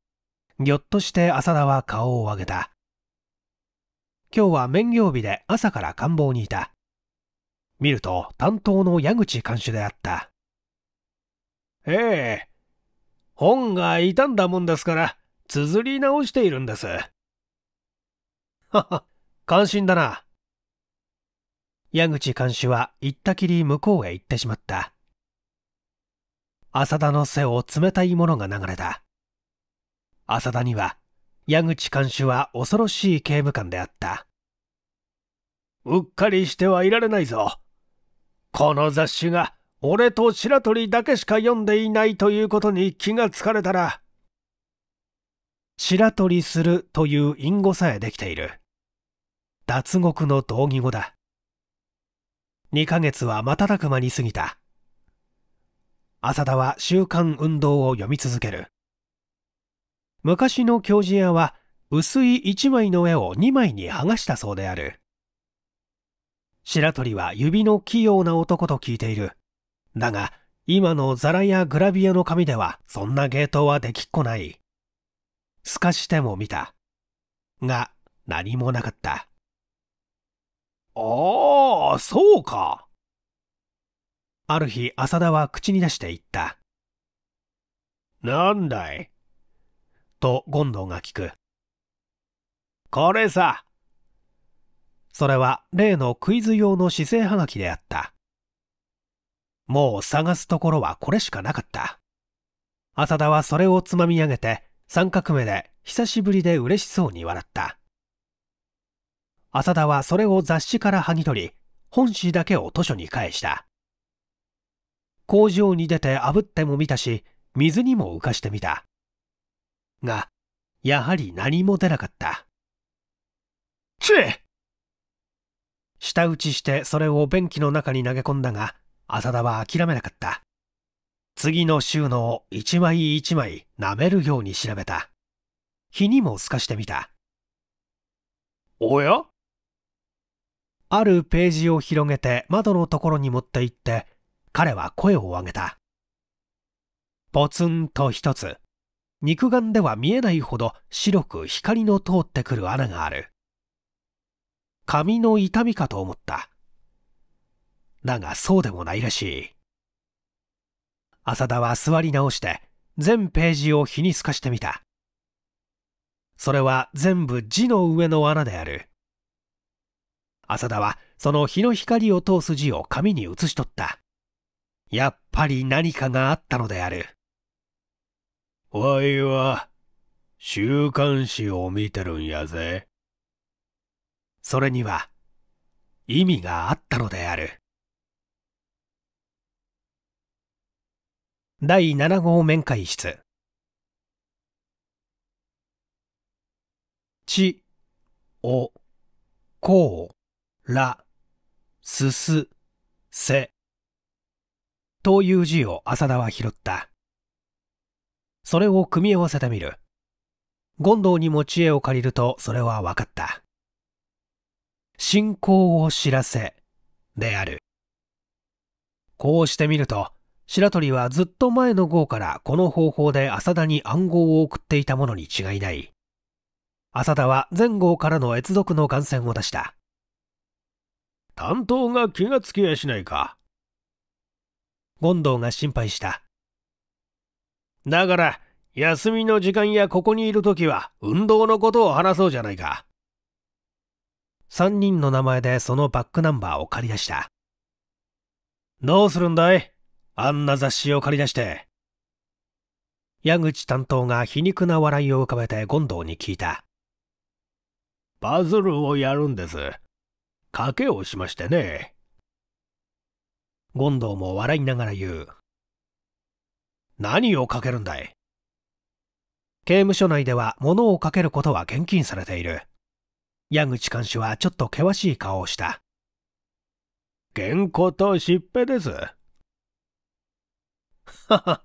ぎょっとして浅田は顔を上げた。今日は免業日で朝から官房にいた。見ると担当の矢口監守であった。ええ。本が傷んだもんですから、綴り直しているんです。はは、感心だな。矢口監守は行ったきり向こうへ行ってしまった。浅田の背を冷たいものが流れた。浅田には矢口看守は恐ろしい刑務官であったうっかりしてはいられないぞこの雑誌が俺と白鳥だけしか読んでいないということに気がつかれたら白鳥するという隠語さえできている脱獄の同義語だ2ヶ月は瞬く間に過ぎた浅田は週刊運動を読み続ける昔の教授屋は薄い一枚の絵を2枚に剥がしたそうである白鳥は指の器用な男と聞いているだが今のザラやグラビアの紙ではそんな芸当はできっこない透かしても見たが何もなかったああそうかある日浅田は口に出して言ったなんだいと権藤が聞く。これさ。それは例のクイズ用の姿勢はがきであった。もう探すところはこれしかなかった。浅田はそれをつまみ上げて三角目で久しぶりで嬉しそうに笑った。浅田はそれを雑誌から剥ぎ取り、本誌だけを図書に返した。工場に出て炙っても見たし、水にも浮かしてみた。が、やはり何も出なかった。チェ舌打ちしてそれを便器の中に投げ込んだが、浅田は諦めなかった。次の収納を一枚一枚舐めるように調べた。日にも透かしてみた。おやあるページを広げて窓のところに持って行って、彼は声を上げた。ポツンと一つ、肉眼では見えないほど白く光の通ってくる穴がある。髪の痛みかと思った。だがそうでもないらしい。浅田は座り直して全ページを日に透かしてみた。それは全部字の上の穴である。浅田はその日の光を通す字を紙に写し取った。やっぱり何かがあったのである。わいは、週刊誌を見てるんやぜ。それには、意味があったのである。第7号面会室。ち、お、こう、ら、すす、せ。という字を浅田は拾った。それを組み合わせてみる。権藤にも知恵を借りるとそれは分かった。信仰を知らせである。こうしてみると、白鳥はずっと前の号からこの方法で浅田に暗号を送っていたものに違いない。浅田は前号からの越族の眼線を出した。担当が気がつきやしないか。権藤が心配した。だから、休みの時間やここにいるときは、運動のことを話そうじゃないか。3人の名前でそのバックナンバーを借り出した。どうするんだいあんな雑誌を借り出して。矢口担当が皮肉な笑いを浮かべて権藤に聞いた。パズルをやるんです。賭けをしましてね。権藤も笑いながら言う。何をかけるんだい刑務所内では物をかけることは厳禁されている。矢口看守はちょっと険しい顔をした。原稿としっぺです。はは。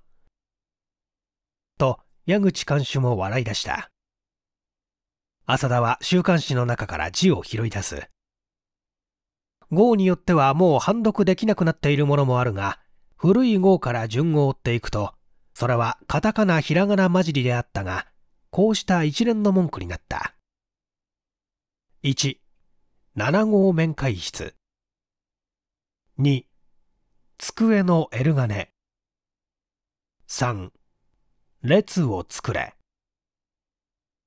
と、矢口看守も笑い出した。浅田は週刊誌の中から字を拾い出す。号によってはもう判読できなくなっているものもあるが、古い号から順を追っていくと、それはカタカナひらがな混じりであったが、こうした一連の文句になった。1、7号面会室。2、机のエルガネ。3、列を作れ。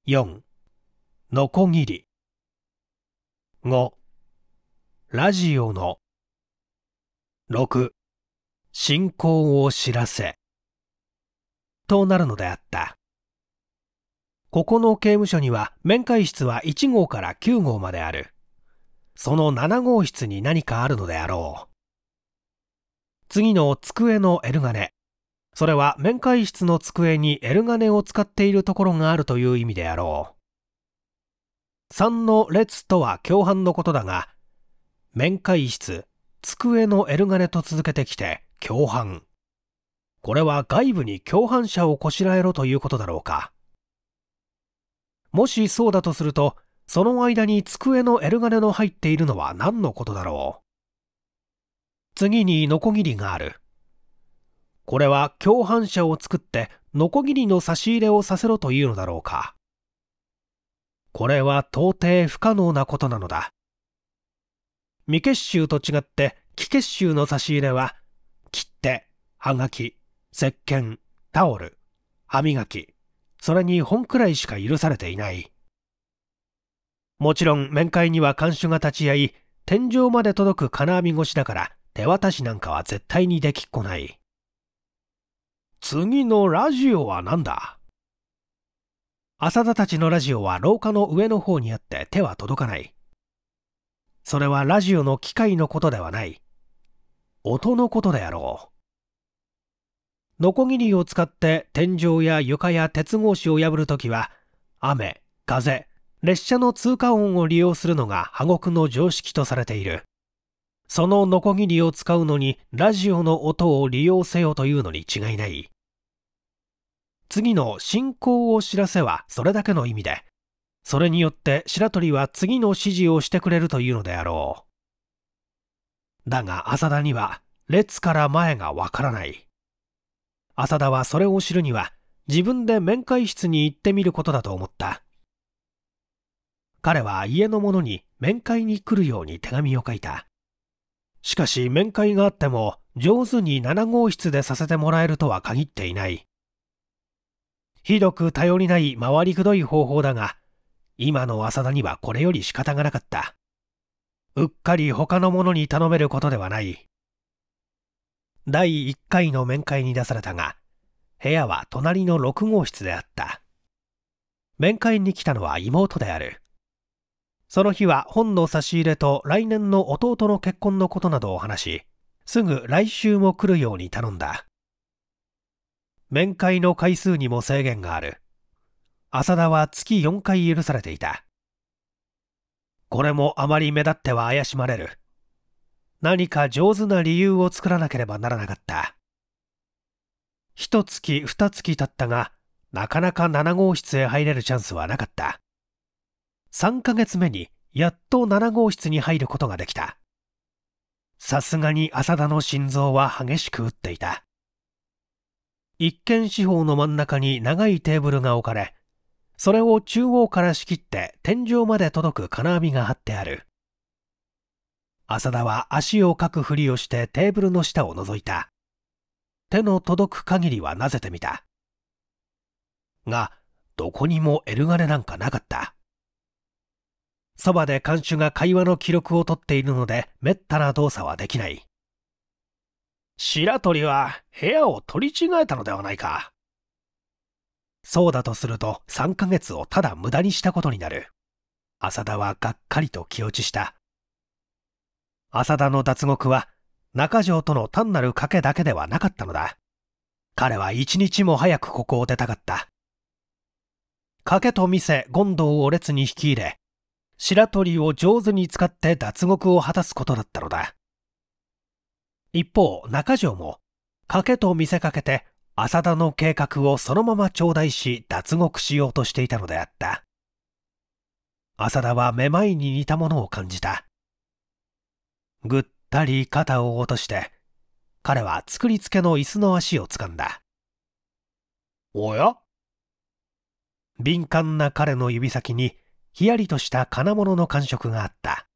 4、のこぎり。5、ラジオの。6、進行を知らせ。となるのであった。ここの刑務所には面会室は1号から9号まである。その7号室に何かあるのであろう。次の机の L ネ。それは面会室の机に L ネを使っているところがあるという意味であろう。3の列とは共犯のことだが、面会室、机の L ネと続けてきて共犯。これは外部に共犯者をこしらえろということだろうか。もしそうだとすると、その間に机のエルガネの入っているのは何のことだろう。次にノコギリがある。これは共犯者を作ってノコギリの差し入れをさせろというのだろうか。これは到底不可能なことなのだ。未結集と違って既結集の差し入れは、切手、はがき、石鹸、タオル、歯磨き、それに本くらいしか許されていない。もちろん面会には看守が立ち会い、天井まで届く金網越しだから手渡しなんかは絶対にできっこない。次のラジオは何だ浅田たちのラジオは廊下の上の方にあって手は届かない。それはラジオの機械のことではない。音のことであろう。ノコギリを使って天井や床や鉄格子を破るときは、雨、風、列車の通過音を利用するのが破獄の常識とされている。そのノコギリを使うのにラジオの音を利用せよというのに違いない。次の進行を知らせはそれだけの意味で、それによって白鳥は次の指示をしてくれるというのであろう。だが浅田には列から前がわからない。浅田はそれを知るには自分で面会室に行ってみることだと思った彼は家の者に面会に来るように手紙を書いたしかし面会があっても上手に7号室でさせてもらえるとは限っていないひどく頼りない回りくどい方法だが今の浅田にはこれより仕方がなかったうっかり他の者に頼めることではない第1回の面会に出されたが、部屋は隣の6号室であった。面会に来たのは妹である。その日は本の差し入れと来年の弟の結婚のことなどを話し、すぐ来週も来るように頼んだ。面会の回数にも制限がある。浅田は月4回許されていた。これもあまり目立っては怪しまれる。何か上手な理由を作らなければならなかった。一月二月経ったが、なかなか7号室へ入れるチャンスはなかった。3ヶ月目にやっと7号室に入ることができた。さすがに浅田の心臓は激しく打っていた。一見四方の真ん中に長いテーブルが置かれ、それを中央から仕切って天井まで届く金網が張ってある。浅田は足をかくふりをしてテーブルの下を覗いた。手の届く限りはなぜてみた。が、どこにもエルガネなんかなかった。そばで看守が会話の記録を取っているので、めったな動作はできない。白鳥は部屋を取り違えたのではないか。そうだとすると3ヶ月をただ無駄にしたことになる。浅田はがっかりと気落ちした。浅田の脱獄は中条との単なる賭けだけではなかったのだ。彼は一日も早くここを出たかった。賭けと見せ、権藤を列に引き入れ、白鳥を上手に使って脱獄を果たすことだったのだ。一方、中条も、賭けと見せかけて、浅田の計画をそのまま頂戴し、脱獄しようとしていたのであった。浅田はめまいに似たものを感じた。ぐったり肩を落として、彼は作りつけの椅子の足を掴んだ。おや敏感な彼の指先に、ひやりとした金物の感触があった。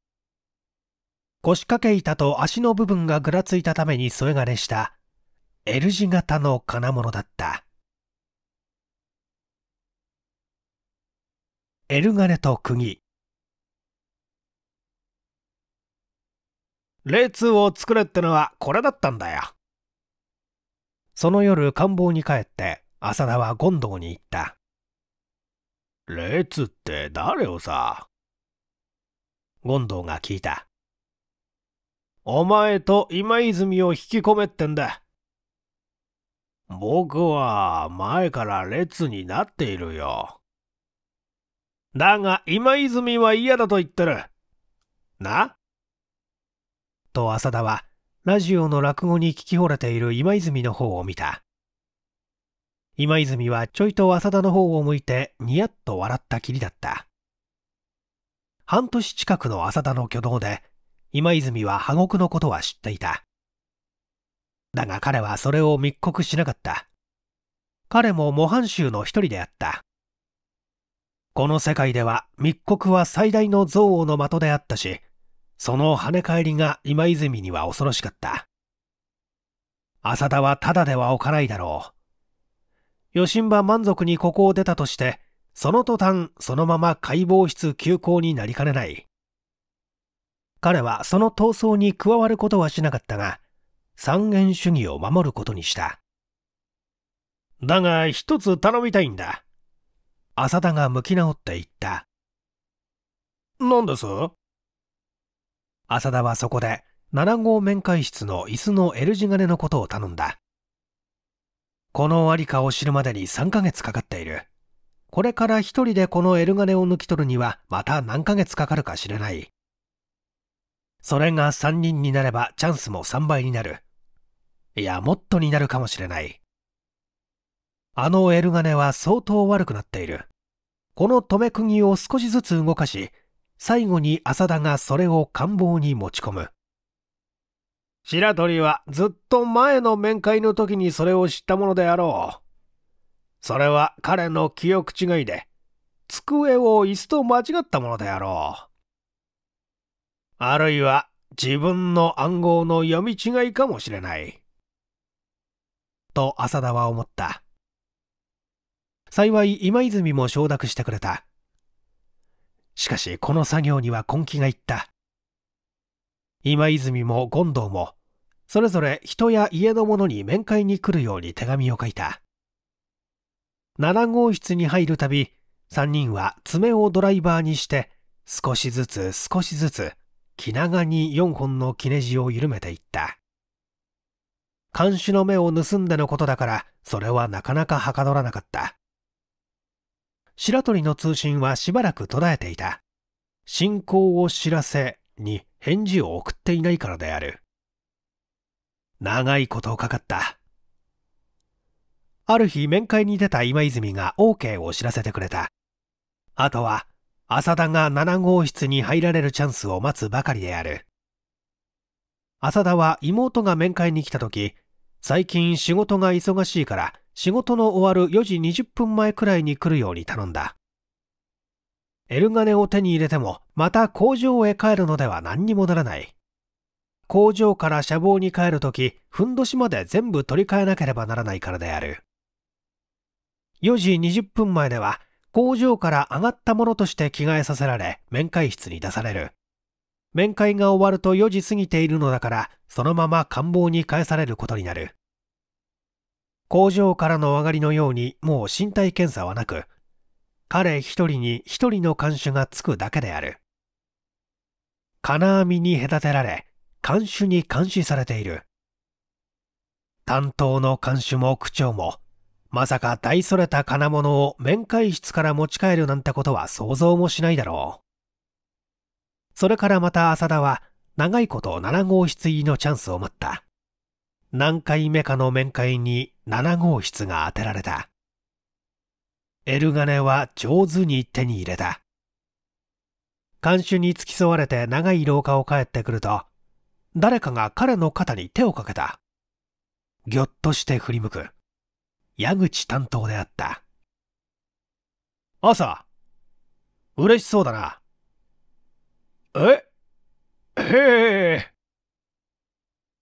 腰掛け板と足の部分がぐらついたために添え金した L 字型の金物だった。L 金と釘、列を作れってのはこれだったんだよ。その夜官房に帰って浅田は権藤に言った。霊通って誰をさ権藤が聞いた。お前と今泉を引き込めってんだ。僕は前から列になっているよ。だが今泉は嫌だと言ってる。なと浅田は、ラジオの落語に聞き惚れている今泉の方を見た。今泉はちょいと浅田の方を向いてニヤッと笑ったきりだった。半年近くの浅田の挙動で、今泉は破獄のことは知っていた。だが彼はそれを密告しなかった。彼も模範囚の一人であった。この世界では密告は最大の憎悪の的であったし、その跳ね返りが今泉には恐ろしかった。浅田はただでは置かないだろう。余震は満足にここを出たとして、その途端そのまま解剖室休校になりかねない。彼はその闘争に加わることはしなかったが、三元主義を守ることにした。だが一つ頼みたいんだ。浅田が向き直って言った。何です浅田はそこで7号面会室の椅子の L 字金のことを頼んだ。このありかを知るまでに3ヶ月かかっている。これから一人でこの L 金を抜き取るにはまた何ヶ月かかるかしれない。それが3人になればチャンスも3倍になる。いや、もっとになるかもしれない。あの L 金は相当悪くなっている。この留め釘を少しずつ動かし、最後に浅田がそれを官房に持ち込む白鳥はずっと前の面会の時にそれを知ったものであろうそれは彼の記憶違いで机を椅子と間違ったものであろうあるいは自分の暗号の読み違いかもしれないと浅田は思った幸い今泉も承諾してくれたしかしこの作業には根気がいった今泉も権藤もそれぞれ人や家の者に面会に来るように手紙を書いた7号室に入るたび3人は爪をドライバーにして少しずつ少しずつ気長に4本の切れジを緩めていった監視の目を盗んでのことだからそれはなかなかはかどらなかった白鳥の通信はしばらく途絶えていた。進行を知らせに返事を送っていないからである。長いことかかった。ある日面会に出た今泉が OK を知らせてくれた。あとは、浅田が7号室に入られるチャンスを待つばかりである。浅田は妹が面会に来た時、最近仕事が忙しいから仕事の終わる4時20分前くらいに来るように頼んだ。エルガネを手に入れてもまた工場へ帰るのでは何にもならない。工場から車房に帰るとき、ふんどしまで全部取り替えなければならないからである。4時20分前では工場から上がったものとして着替えさせられ面会室に出される。面会が終わると4時過ぎているのだから、そのまま官房に返されることになる。工場からの上がりのようにもう身体検査はなく、彼一人に一人の看守がつくだけである。金網に隔てられ、看守に監視されている。担当の看守も区長も、まさか大それた金物を面会室から持ち帰るなんてことは想像もしないだろう。それからまた浅田は、長いこと7号室入りのチャンスを待った。何回目かの面会に7号室が当てられた。エルガネは上手に手に入れた。看守に付き添われて長い廊下を帰ってくると、誰かが彼の肩に手をかけた。ぎょっとして振り向く。矢口担当であった。朝、嬉しそうだな。えへえ。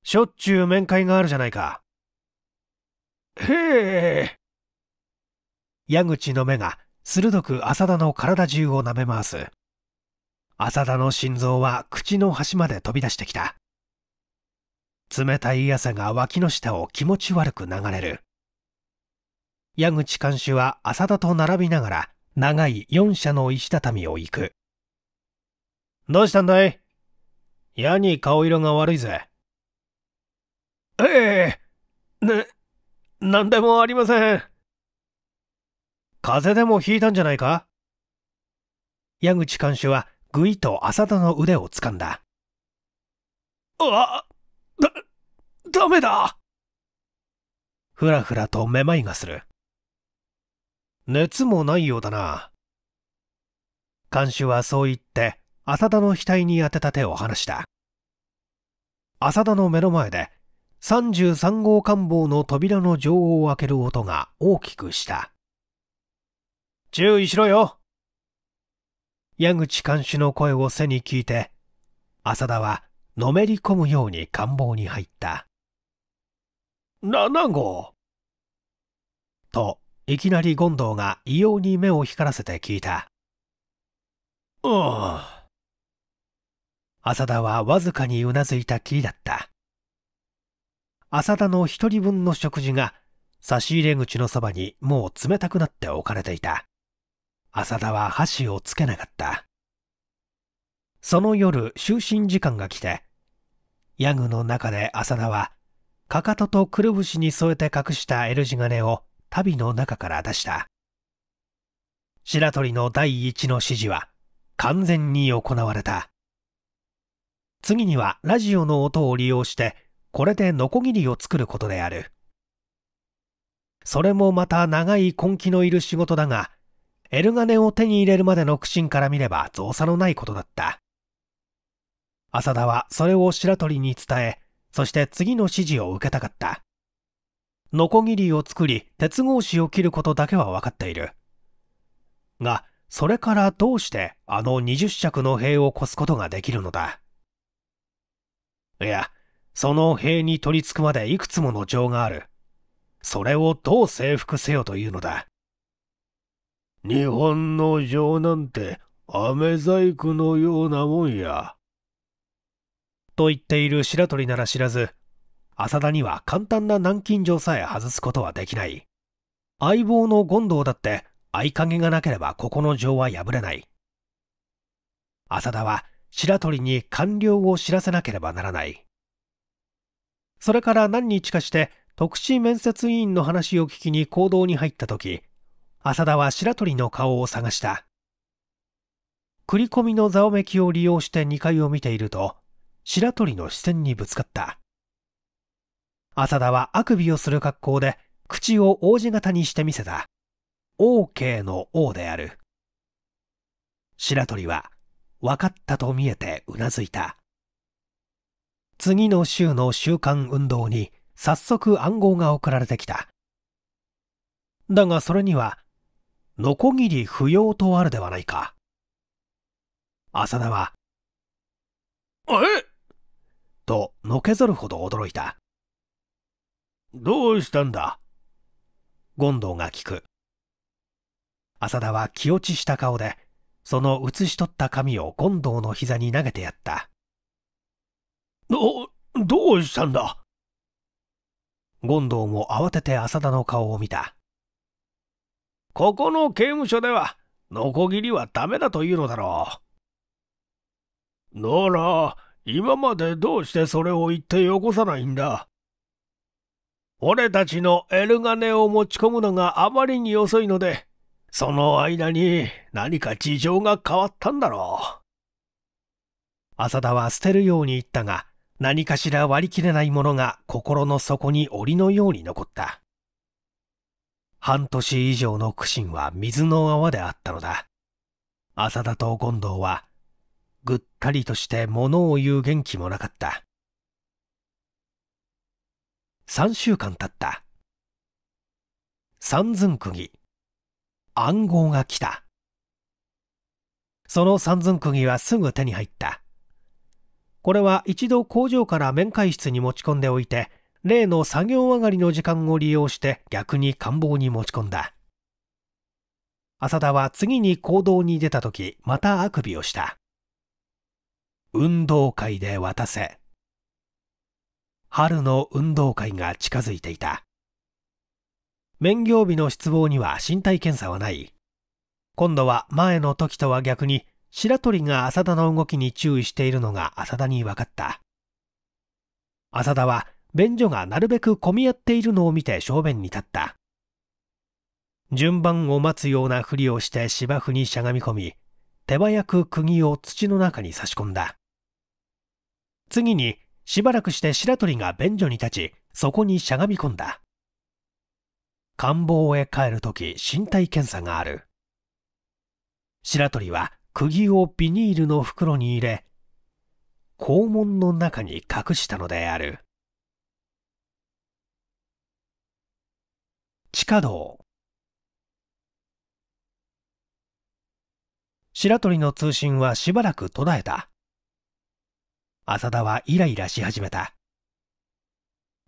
しょっちゅう面会があるじゃないか。へえ。矢口の目が鋭く浅田の体中を舐め回す。浅田の心臓は口の端まで飛び出してきた。冷たい汗が脇の下を気持ち悪く流れる。矢口監修は浅田と並びながら長い4社の石畳を行く。どうしたんだい矢に顔色が悪いぜ。ええな、なんでもありません。風邪でもひいたんじゃないか矢口看守はぐいと浅田の腕を掴んだ。あ、だ、ダメだふらふらとめまいがする。熱もないようだな。看守はそう言って、浅田の額に当てた手を離した。浅田の目の前で33号官房の扉の錠を開ける音が大きくした。注意しろよ矢口監視の声を背に聞いて、浅田はのめり込むように官房に入った。な、何号と、いきなり権藤が異様に目を光らせて聞いた。うん。浅田はわずかにうなずいたきりだった。浅田の一人分の食事が差し入れ口のそばにもう冷たくなって置かれていた。浅田は箸をつけなかった。その夜、就寝時間が来て、ヤグの中で浅田は、かかととくるぶしに添えて隠した L 字金を旅の中から出した。白鳥の第一の指示は完全に行われた。次にはラジオの音を利用してこれでノコギリを作ることであるそれもまた長い根気のいる仕事だがエルガネを手に入れるまでの苦心から見れば造作のないことだった浅田はそれを白鳥に伝えそして次の指示を受けたかったノコギリを作り鉄格子を切ることだけは分かっているがそれからどうしてあの20尺の塀を越すことができるのだいやその塀に取り付くまでいくつもの情がある。それをどう征服せよというのだ。日本の情なんて飴細工のようなもんや。と言っている白鳥なら知らず、浅田には簡単な南京錠さえ外すことはできない。相棒の権藤だって合鍵がなければここの錠は破れない。浅田は白鳥に官僚を知らせなければならない。それから何日かして特使面接委員の話を聞きに行動に入った時浅田は白鳥の顔を探した繰り込みのざおめきを利用して2階を見ていると白鳥の視線にぶつかった浅田はあくびをする格好で口を王子型にしてみせた OK の O である白鳥は分かったと見えてうなずいた次の週の週刊運動に早速暗号が送られてきた。だがそれには、ノコギリ不要とあるではないか。浅田は、えと、のけぞるほど驚いた。どうしたんだ権藤が聞く。浅田は気落ちした顔で、その写し取った紙を権藤の膝に投げてやった。ど、どうしたんだ権藤も慌てて浅田の顔を見た。ここの刑務所では、ノコギリはダメだというのだろう。なら、今までどうしてそれを言ってよこさないんだ俺たちのエルガネを持ち込むのがあまりに遅いので、その間に何か事情が変わったんだろう。浅田は捨てるように言ったが、何かしら割り切れないものが心の底に檻のように残った。半年以上の苦心は水の泡であったのだ。浅田と権藤は、ぐったりとして物を言う元気もなかった。三週間経った。三寸釘。暗号が来た。その三寸釘はすぐ手に入った。これは一度工場から面会室に持ち込んでおいて、例の作業上がりの時間を利用して逆に官房に持ち込んだ。浅田は次に行動に出た時、またあくびをした。運動会で渡せ。春の運動会が近づいていた。免業日の失望には身体検査はない。今度は前の時とは逆に白鳥が浅田の動きに注意しているのが浅田に分かった。浅田は便所がなるべく混み合っているのを見て正面に立った。順番を待つようなふりをして芝生にしゃがみ込み、手早く釘を土の中に差し込んだ。次に、しばらくして白鳥が便所に立ち、そこにしゃがみ込んだ。官房へ帰るとき身体検査がある。白鳥は釘をビニールの袋に入れ、肛門の中に隠したのである。地下道白鳥の通信はしばらく途絶えた。浅田はイライラし始めた。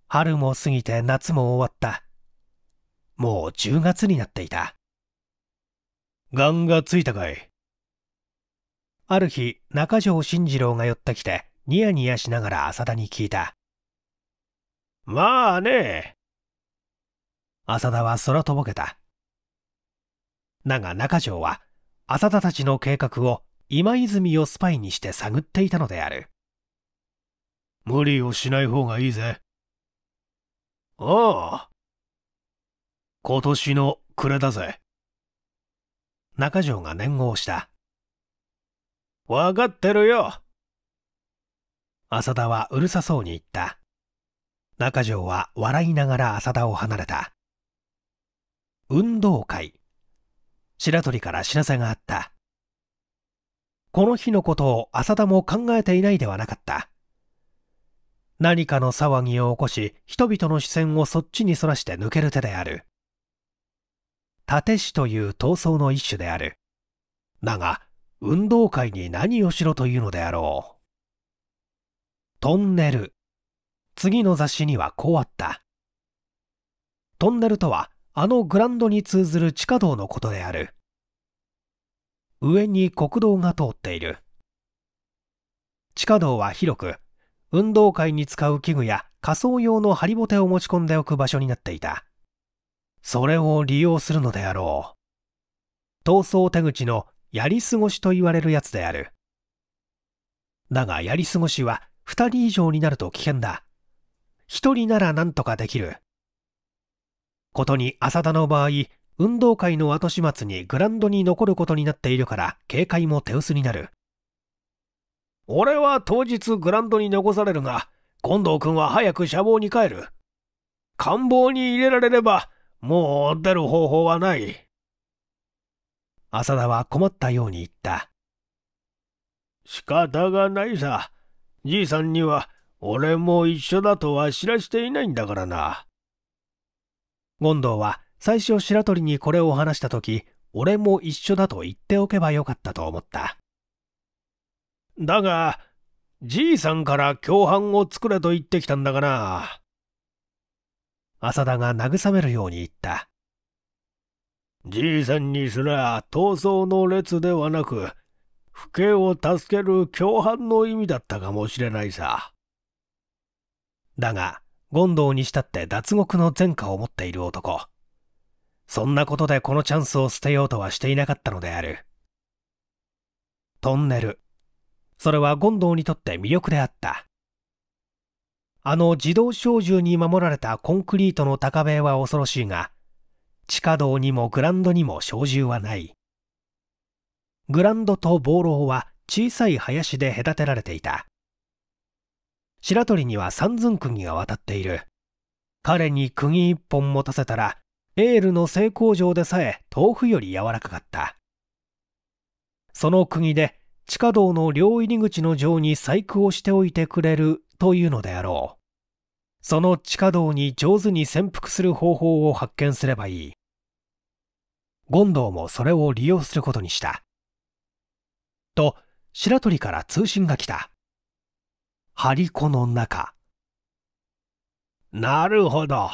春も過ぎて夏も終わった。もう10月になっていた。ガンがついたかい。ある日、中条慎次郎が寄ってきて、ニヤニヤしながら浅田に聞いた。まあね。浅田は空とぼけた。だが中条は、浅田たちの計画を今泉をスパイにして探っていたのである。無理をしない方がいいぜ。ああ。今年の暮れだぜ。中条が念をした。わかってるよ。浅田はうるさそうに言った。中条は笑いながら浅田を離れた。運動会。白鳥から知らせがあった。この日のことを浅田も考えていないではなかった。何かの騒ぎを起こし、人々の視線をそっちにそらして抜ける手である。立石という闘争の一種である。だが、運動会に何をしろというのであろう。トンネル。次の雑誌にはこうあった。トンネルとは、あのグランドに通ずる地下道のことである。上に国道が通っている。地下道は広く、運動会に使う器具や仮装用のハリボテを持ち込んでおく場所になっていた。それを利用するのであろう。逃走手口のやり過ごしと言われるやつである。だがやり過ごしは2人以上になると危険だ。1人なら何とかできる。ことに浅田の場合、運動会の後始末にグランドに残ることになっているから警戒も手薄になる。俺は当日グランドに残されるが、近藤君は早く舎房に帰る。官房に入れられれば、もう出る方法はない。浅田は困ったように言った。仕方がないさ。じいさんには俺も一緒だとは知らしていないんだからな。権藤は最初白鳥にこれを話した時、俺も一緒だと言っておけばよかったと思った。だが、じいさんから共犯を作れと言ってきたんだがな。浅田が慰めるように言った。じいさんにすら逃走の列ではなく、父兄を助ける共犯の意味だったかもしれないさ。だが、権藤にしたって脱獄の前科を持っている男。そんなことでこのチャンスを捨てようとはしていなかったのである。トンネル。それは権藤にとって魅力であった。あの自動小銃に守られたコンクリートの高塀は恐ろしいが、地下道にもグランドにも小銃はないグランドとボーロは小さい林で隔てられていた白鳥には三寸釘が渡っている彼に釘一本持たせたらエールの製工場でさえ豆腐より柔らかかったその釘で地下道の両入り口の上に細工をしておいてくれるというのであろうその地下道に上手に潜伏する方法を発見すればいい権藤もそれを利用することにした。と、白鳥から通信が来た。張り子の中。なるほど。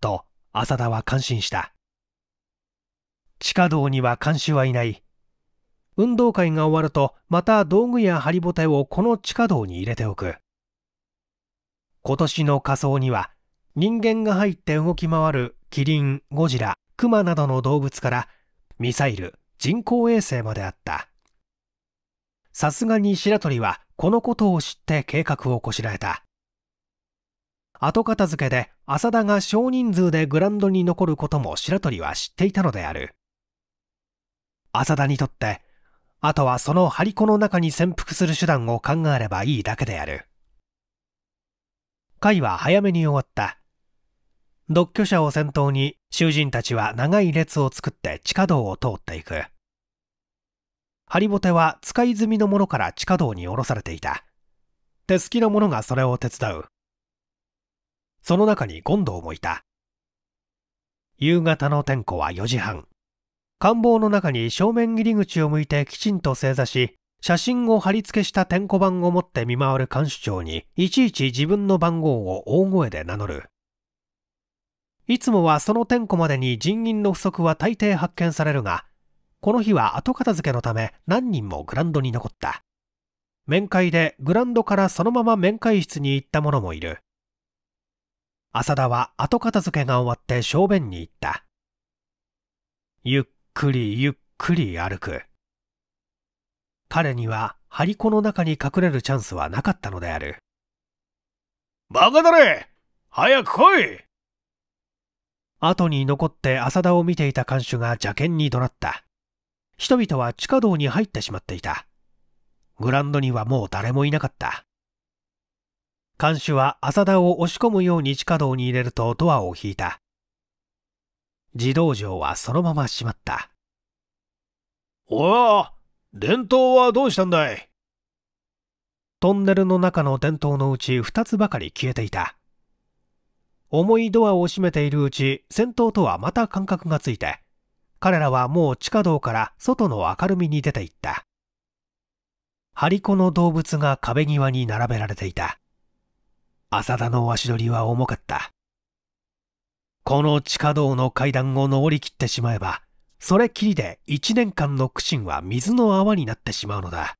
と、浅田は感心した。地下道には監視はいない。運動会が終わると、また道具や張りぼてをこの地下道に入れておく。今年の仮装には、人間が入って動き回るキリン、ゴジラ、クマなどの動物からミサイル、人工衛星まであった。さすがに白鳥はこのことを知って計画をこしらえた。後片付けで浅田が少人数でグランドに残ることも白鳥は知っていたのである。浅田にとって、あとはその張り子の中に潜伏する手段を考えればいいだけである。会は早めに終わった。独居者を先頭に囚人たちは長い列を作って地下道を通っていく。ハリボテは使い済みのものから地下道に下ろされていた。手すきの者がそれを手伝う。その中に権藤もいた。夕方の天候は4時半。官房の中に正面入り口を向いてきちんと正座し、写真を貼り付けした点呼板を持って見回る看守長に、いちいち自分の番号を大声で名乗る。いつもはその点呼までに人員の不足は大抵発見されるが、この日は後片付けのため何人もグランドに残った。面会でグランドからそのまま面会室に行った者もいる。浅田は後片付けが終わって小便に行った。ゆっくりゆっくり歩く。彼には張り子の中に隠れるチャンスはなかったのである。バカだれ早く来い後に残って浅田を見ていた看守が邪険に怒鳴った。人々は地下道に入ってしまっていた。グランドにはもう誰もいなかった。看守は浅田を押し込むように地下道に入れるとドアを引いた。自動場はそのまま閉まった。おお電灯はどうしたんだいトンネルの中の電灯のうち2つばかり消えていた。重いドアを閉めているうち戦闘とはまた感覚がついて彼らはもう地下道から外の明るみに出ていった張り子の動物が壁際に並べられていた浅田の足取りは重かったこの地下道の階段を上りきってしまえばそれきりで一年間の苦心は水の泡になってしまうのだ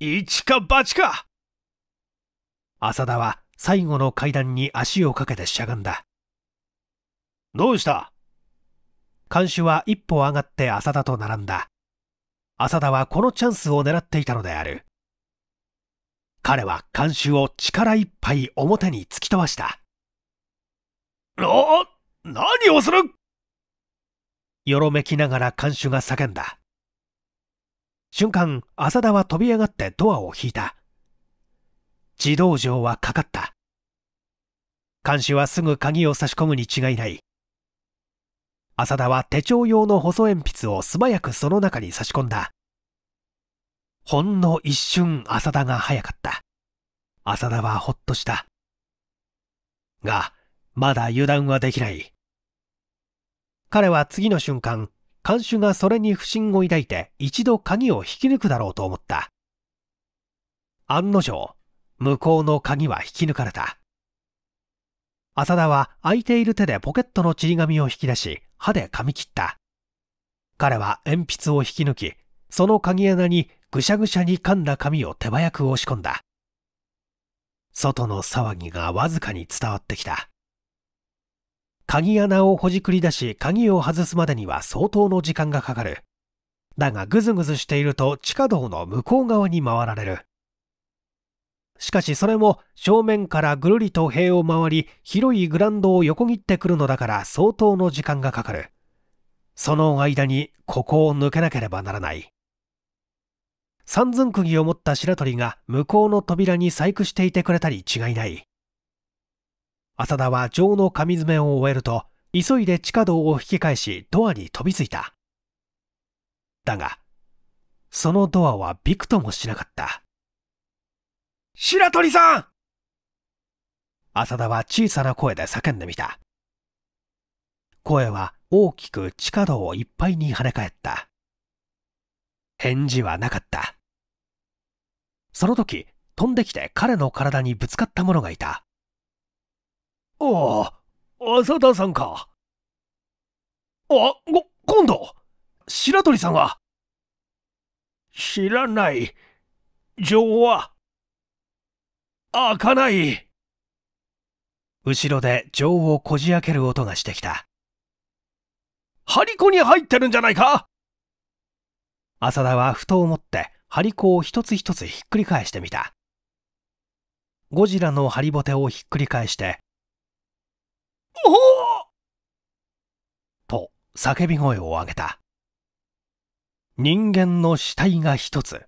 一か八か浅田は最後の階段に足をかけてしゃがんだ。どうした看守は一歩上がって浅田と並んだ。浅田はこのチャンスを狙っていたのである。彼は看守を力いっぱい表に突き飛ばした。お何をするよろめきながら看守が叫んだ。瞬間、浅田は飛び上がってドアを引いた。自動錠はかかった。監視はすぐ鍵を差し込むに違いない。浅田は手帳用の細鉛筆を素早くその中に差し込んだ。ほんの一瞬浅田が早かった。浅田はほっとした。が、まだ油断はできない。彼は次の瞬間、看守がそれに不信を抱いて一度鍵を引き抜くだろうと思った。案の定、向こうの鍵は引き抜かれた。浅田は空いている手でポケットのちり紙を引き出し、歯で噛み切った。彼は鉛筆を引き抜き、その鍵穴にぐしゃぐしゃに噛んだ紙を手早く押し込んだ。外の騒ぎがわずかに伝わってきた。鍵穴をほじくり出し、鍵を外すまでには相当の時間がかかる。だがぐずぐずしていると地下道の向こう側に回られる。しかしそれも正面からぐるりと塀を回り広いグランドを横切ってくるのだから相当の時間がかかるその間にここを抜けなければならない三寸釘を持った白鳥が向こうの扉に細工していてくれたに違いない浅田は城の紙詰めを終えると急いで地下道を引き返しドアに飛びついただがそのドアはびくともしなかった白鳥さん浅田は小さな声で叫んでみた。声は大きく地下道をいっぱいに跳ね返った。返事はなかった。その時、飛んできて彼の体にぶつかったものがいた。ああ、浅田さんか。あ、ご、今度白鳥さんは知らない。情は開かない後ろで錠をこじ開ける音がしてきた。ハリコに入ってるんじゃないか浅田はふと思ってハリコを一つ一つひっくり返してみた。ゴジラのハリボテをひっくり返して、おおと叫び声を上げた。人間の死体が一つ、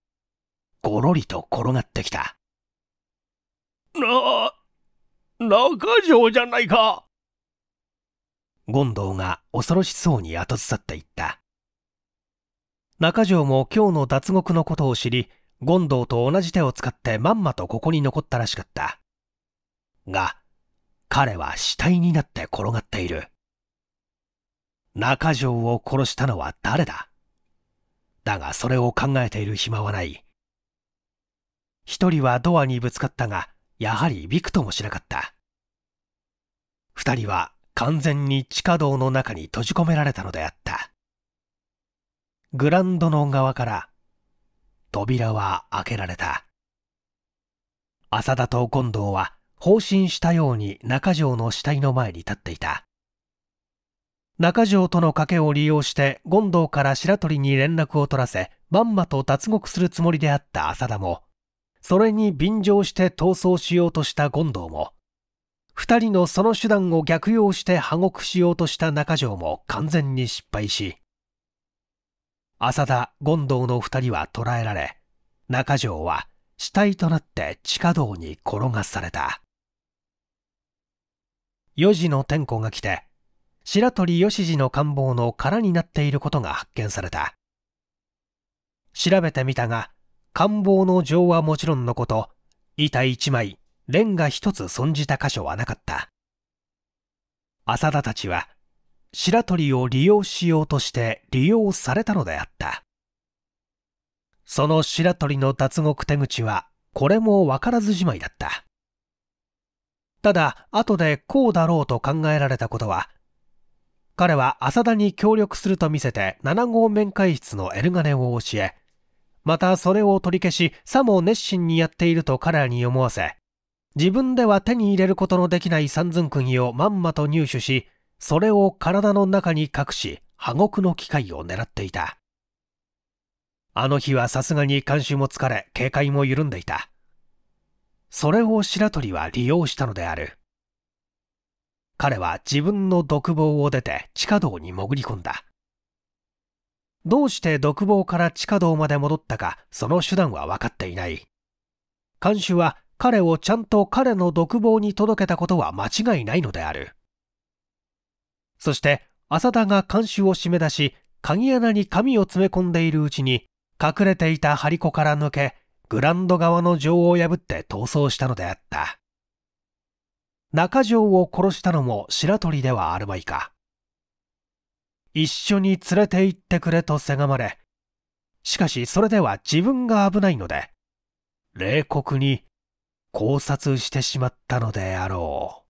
ごろりと転がってきた。な、中条じゃないか。権藤が恐ろしそうに後ずさっていった。中条も今日の脱獄のことを知り、権藤と同じ手を使ってまんまとここに残ったらしかった。が、彼は死体になって転がっている。中条を殺したのは誰だだがそれを考えている暇はない。一人はドアにぶつかったが、やはりびくともしなかった二人は完全に地下道の中に閉じ込められたのであったグランドの側から扉は開けられた浅田と権藤は放心したように中条の死体の前に立っていた中条との賭けを利用して権藤から白鳥に連絡を取らせまんまと脱獄するつもりであった浅田もそれに便乗して逃走しようとした権藤も、二人のその手段を逆用して破獄しようとした中条も完全に失敗し、浅田、権藤の二人は捕らえられ、中条は死体となって地下道に転がされた。4時の天候が来て、白鳥義次の官房の空になっていることが発見された。調べてみたが、官房の情はもちろんのこと、板一枚、レンガ一つ存じた箇所はなかった。浅田たちは、白鳥を利用しようとして利用されたのであった。その白鳥の脱獄手口は、これも分からずじまいだった。ただ、後でこうだろうと考えられたことは、彼は浅田に協力すると見せて7号面会室のエルガネを教え、またそれを取り消し、さも熱心にやっていると彼らに思わせ、自分では手に入れることのできない三寸釘をまんまと入手し、それを体の中に隠し、破獄の機会を狙っていた。あの日はさすがに監視も疲れ、警戒も緩んでいた。それを白鳥は利用したのである。彼は自分の独房を出て地下道に潜り込んだ。どうして独房から地下道まで戻ったか、その手段は分かっていない。看守は彼をちゃんと彼の独房に届けたことは間違いないのである。そして、浅田が看守を締め出し、鍵穴に紙を詰め込んでいるうちに、隠れていた張り子から抜け、グランド側の城を破って逃走したのであった。中城を殺したのも白鳥ではあるまいか。一緒に連れて行ってくれとせがまれ、しかしそれでは自分が危ないので、冷酷に考察してしまったのであろう。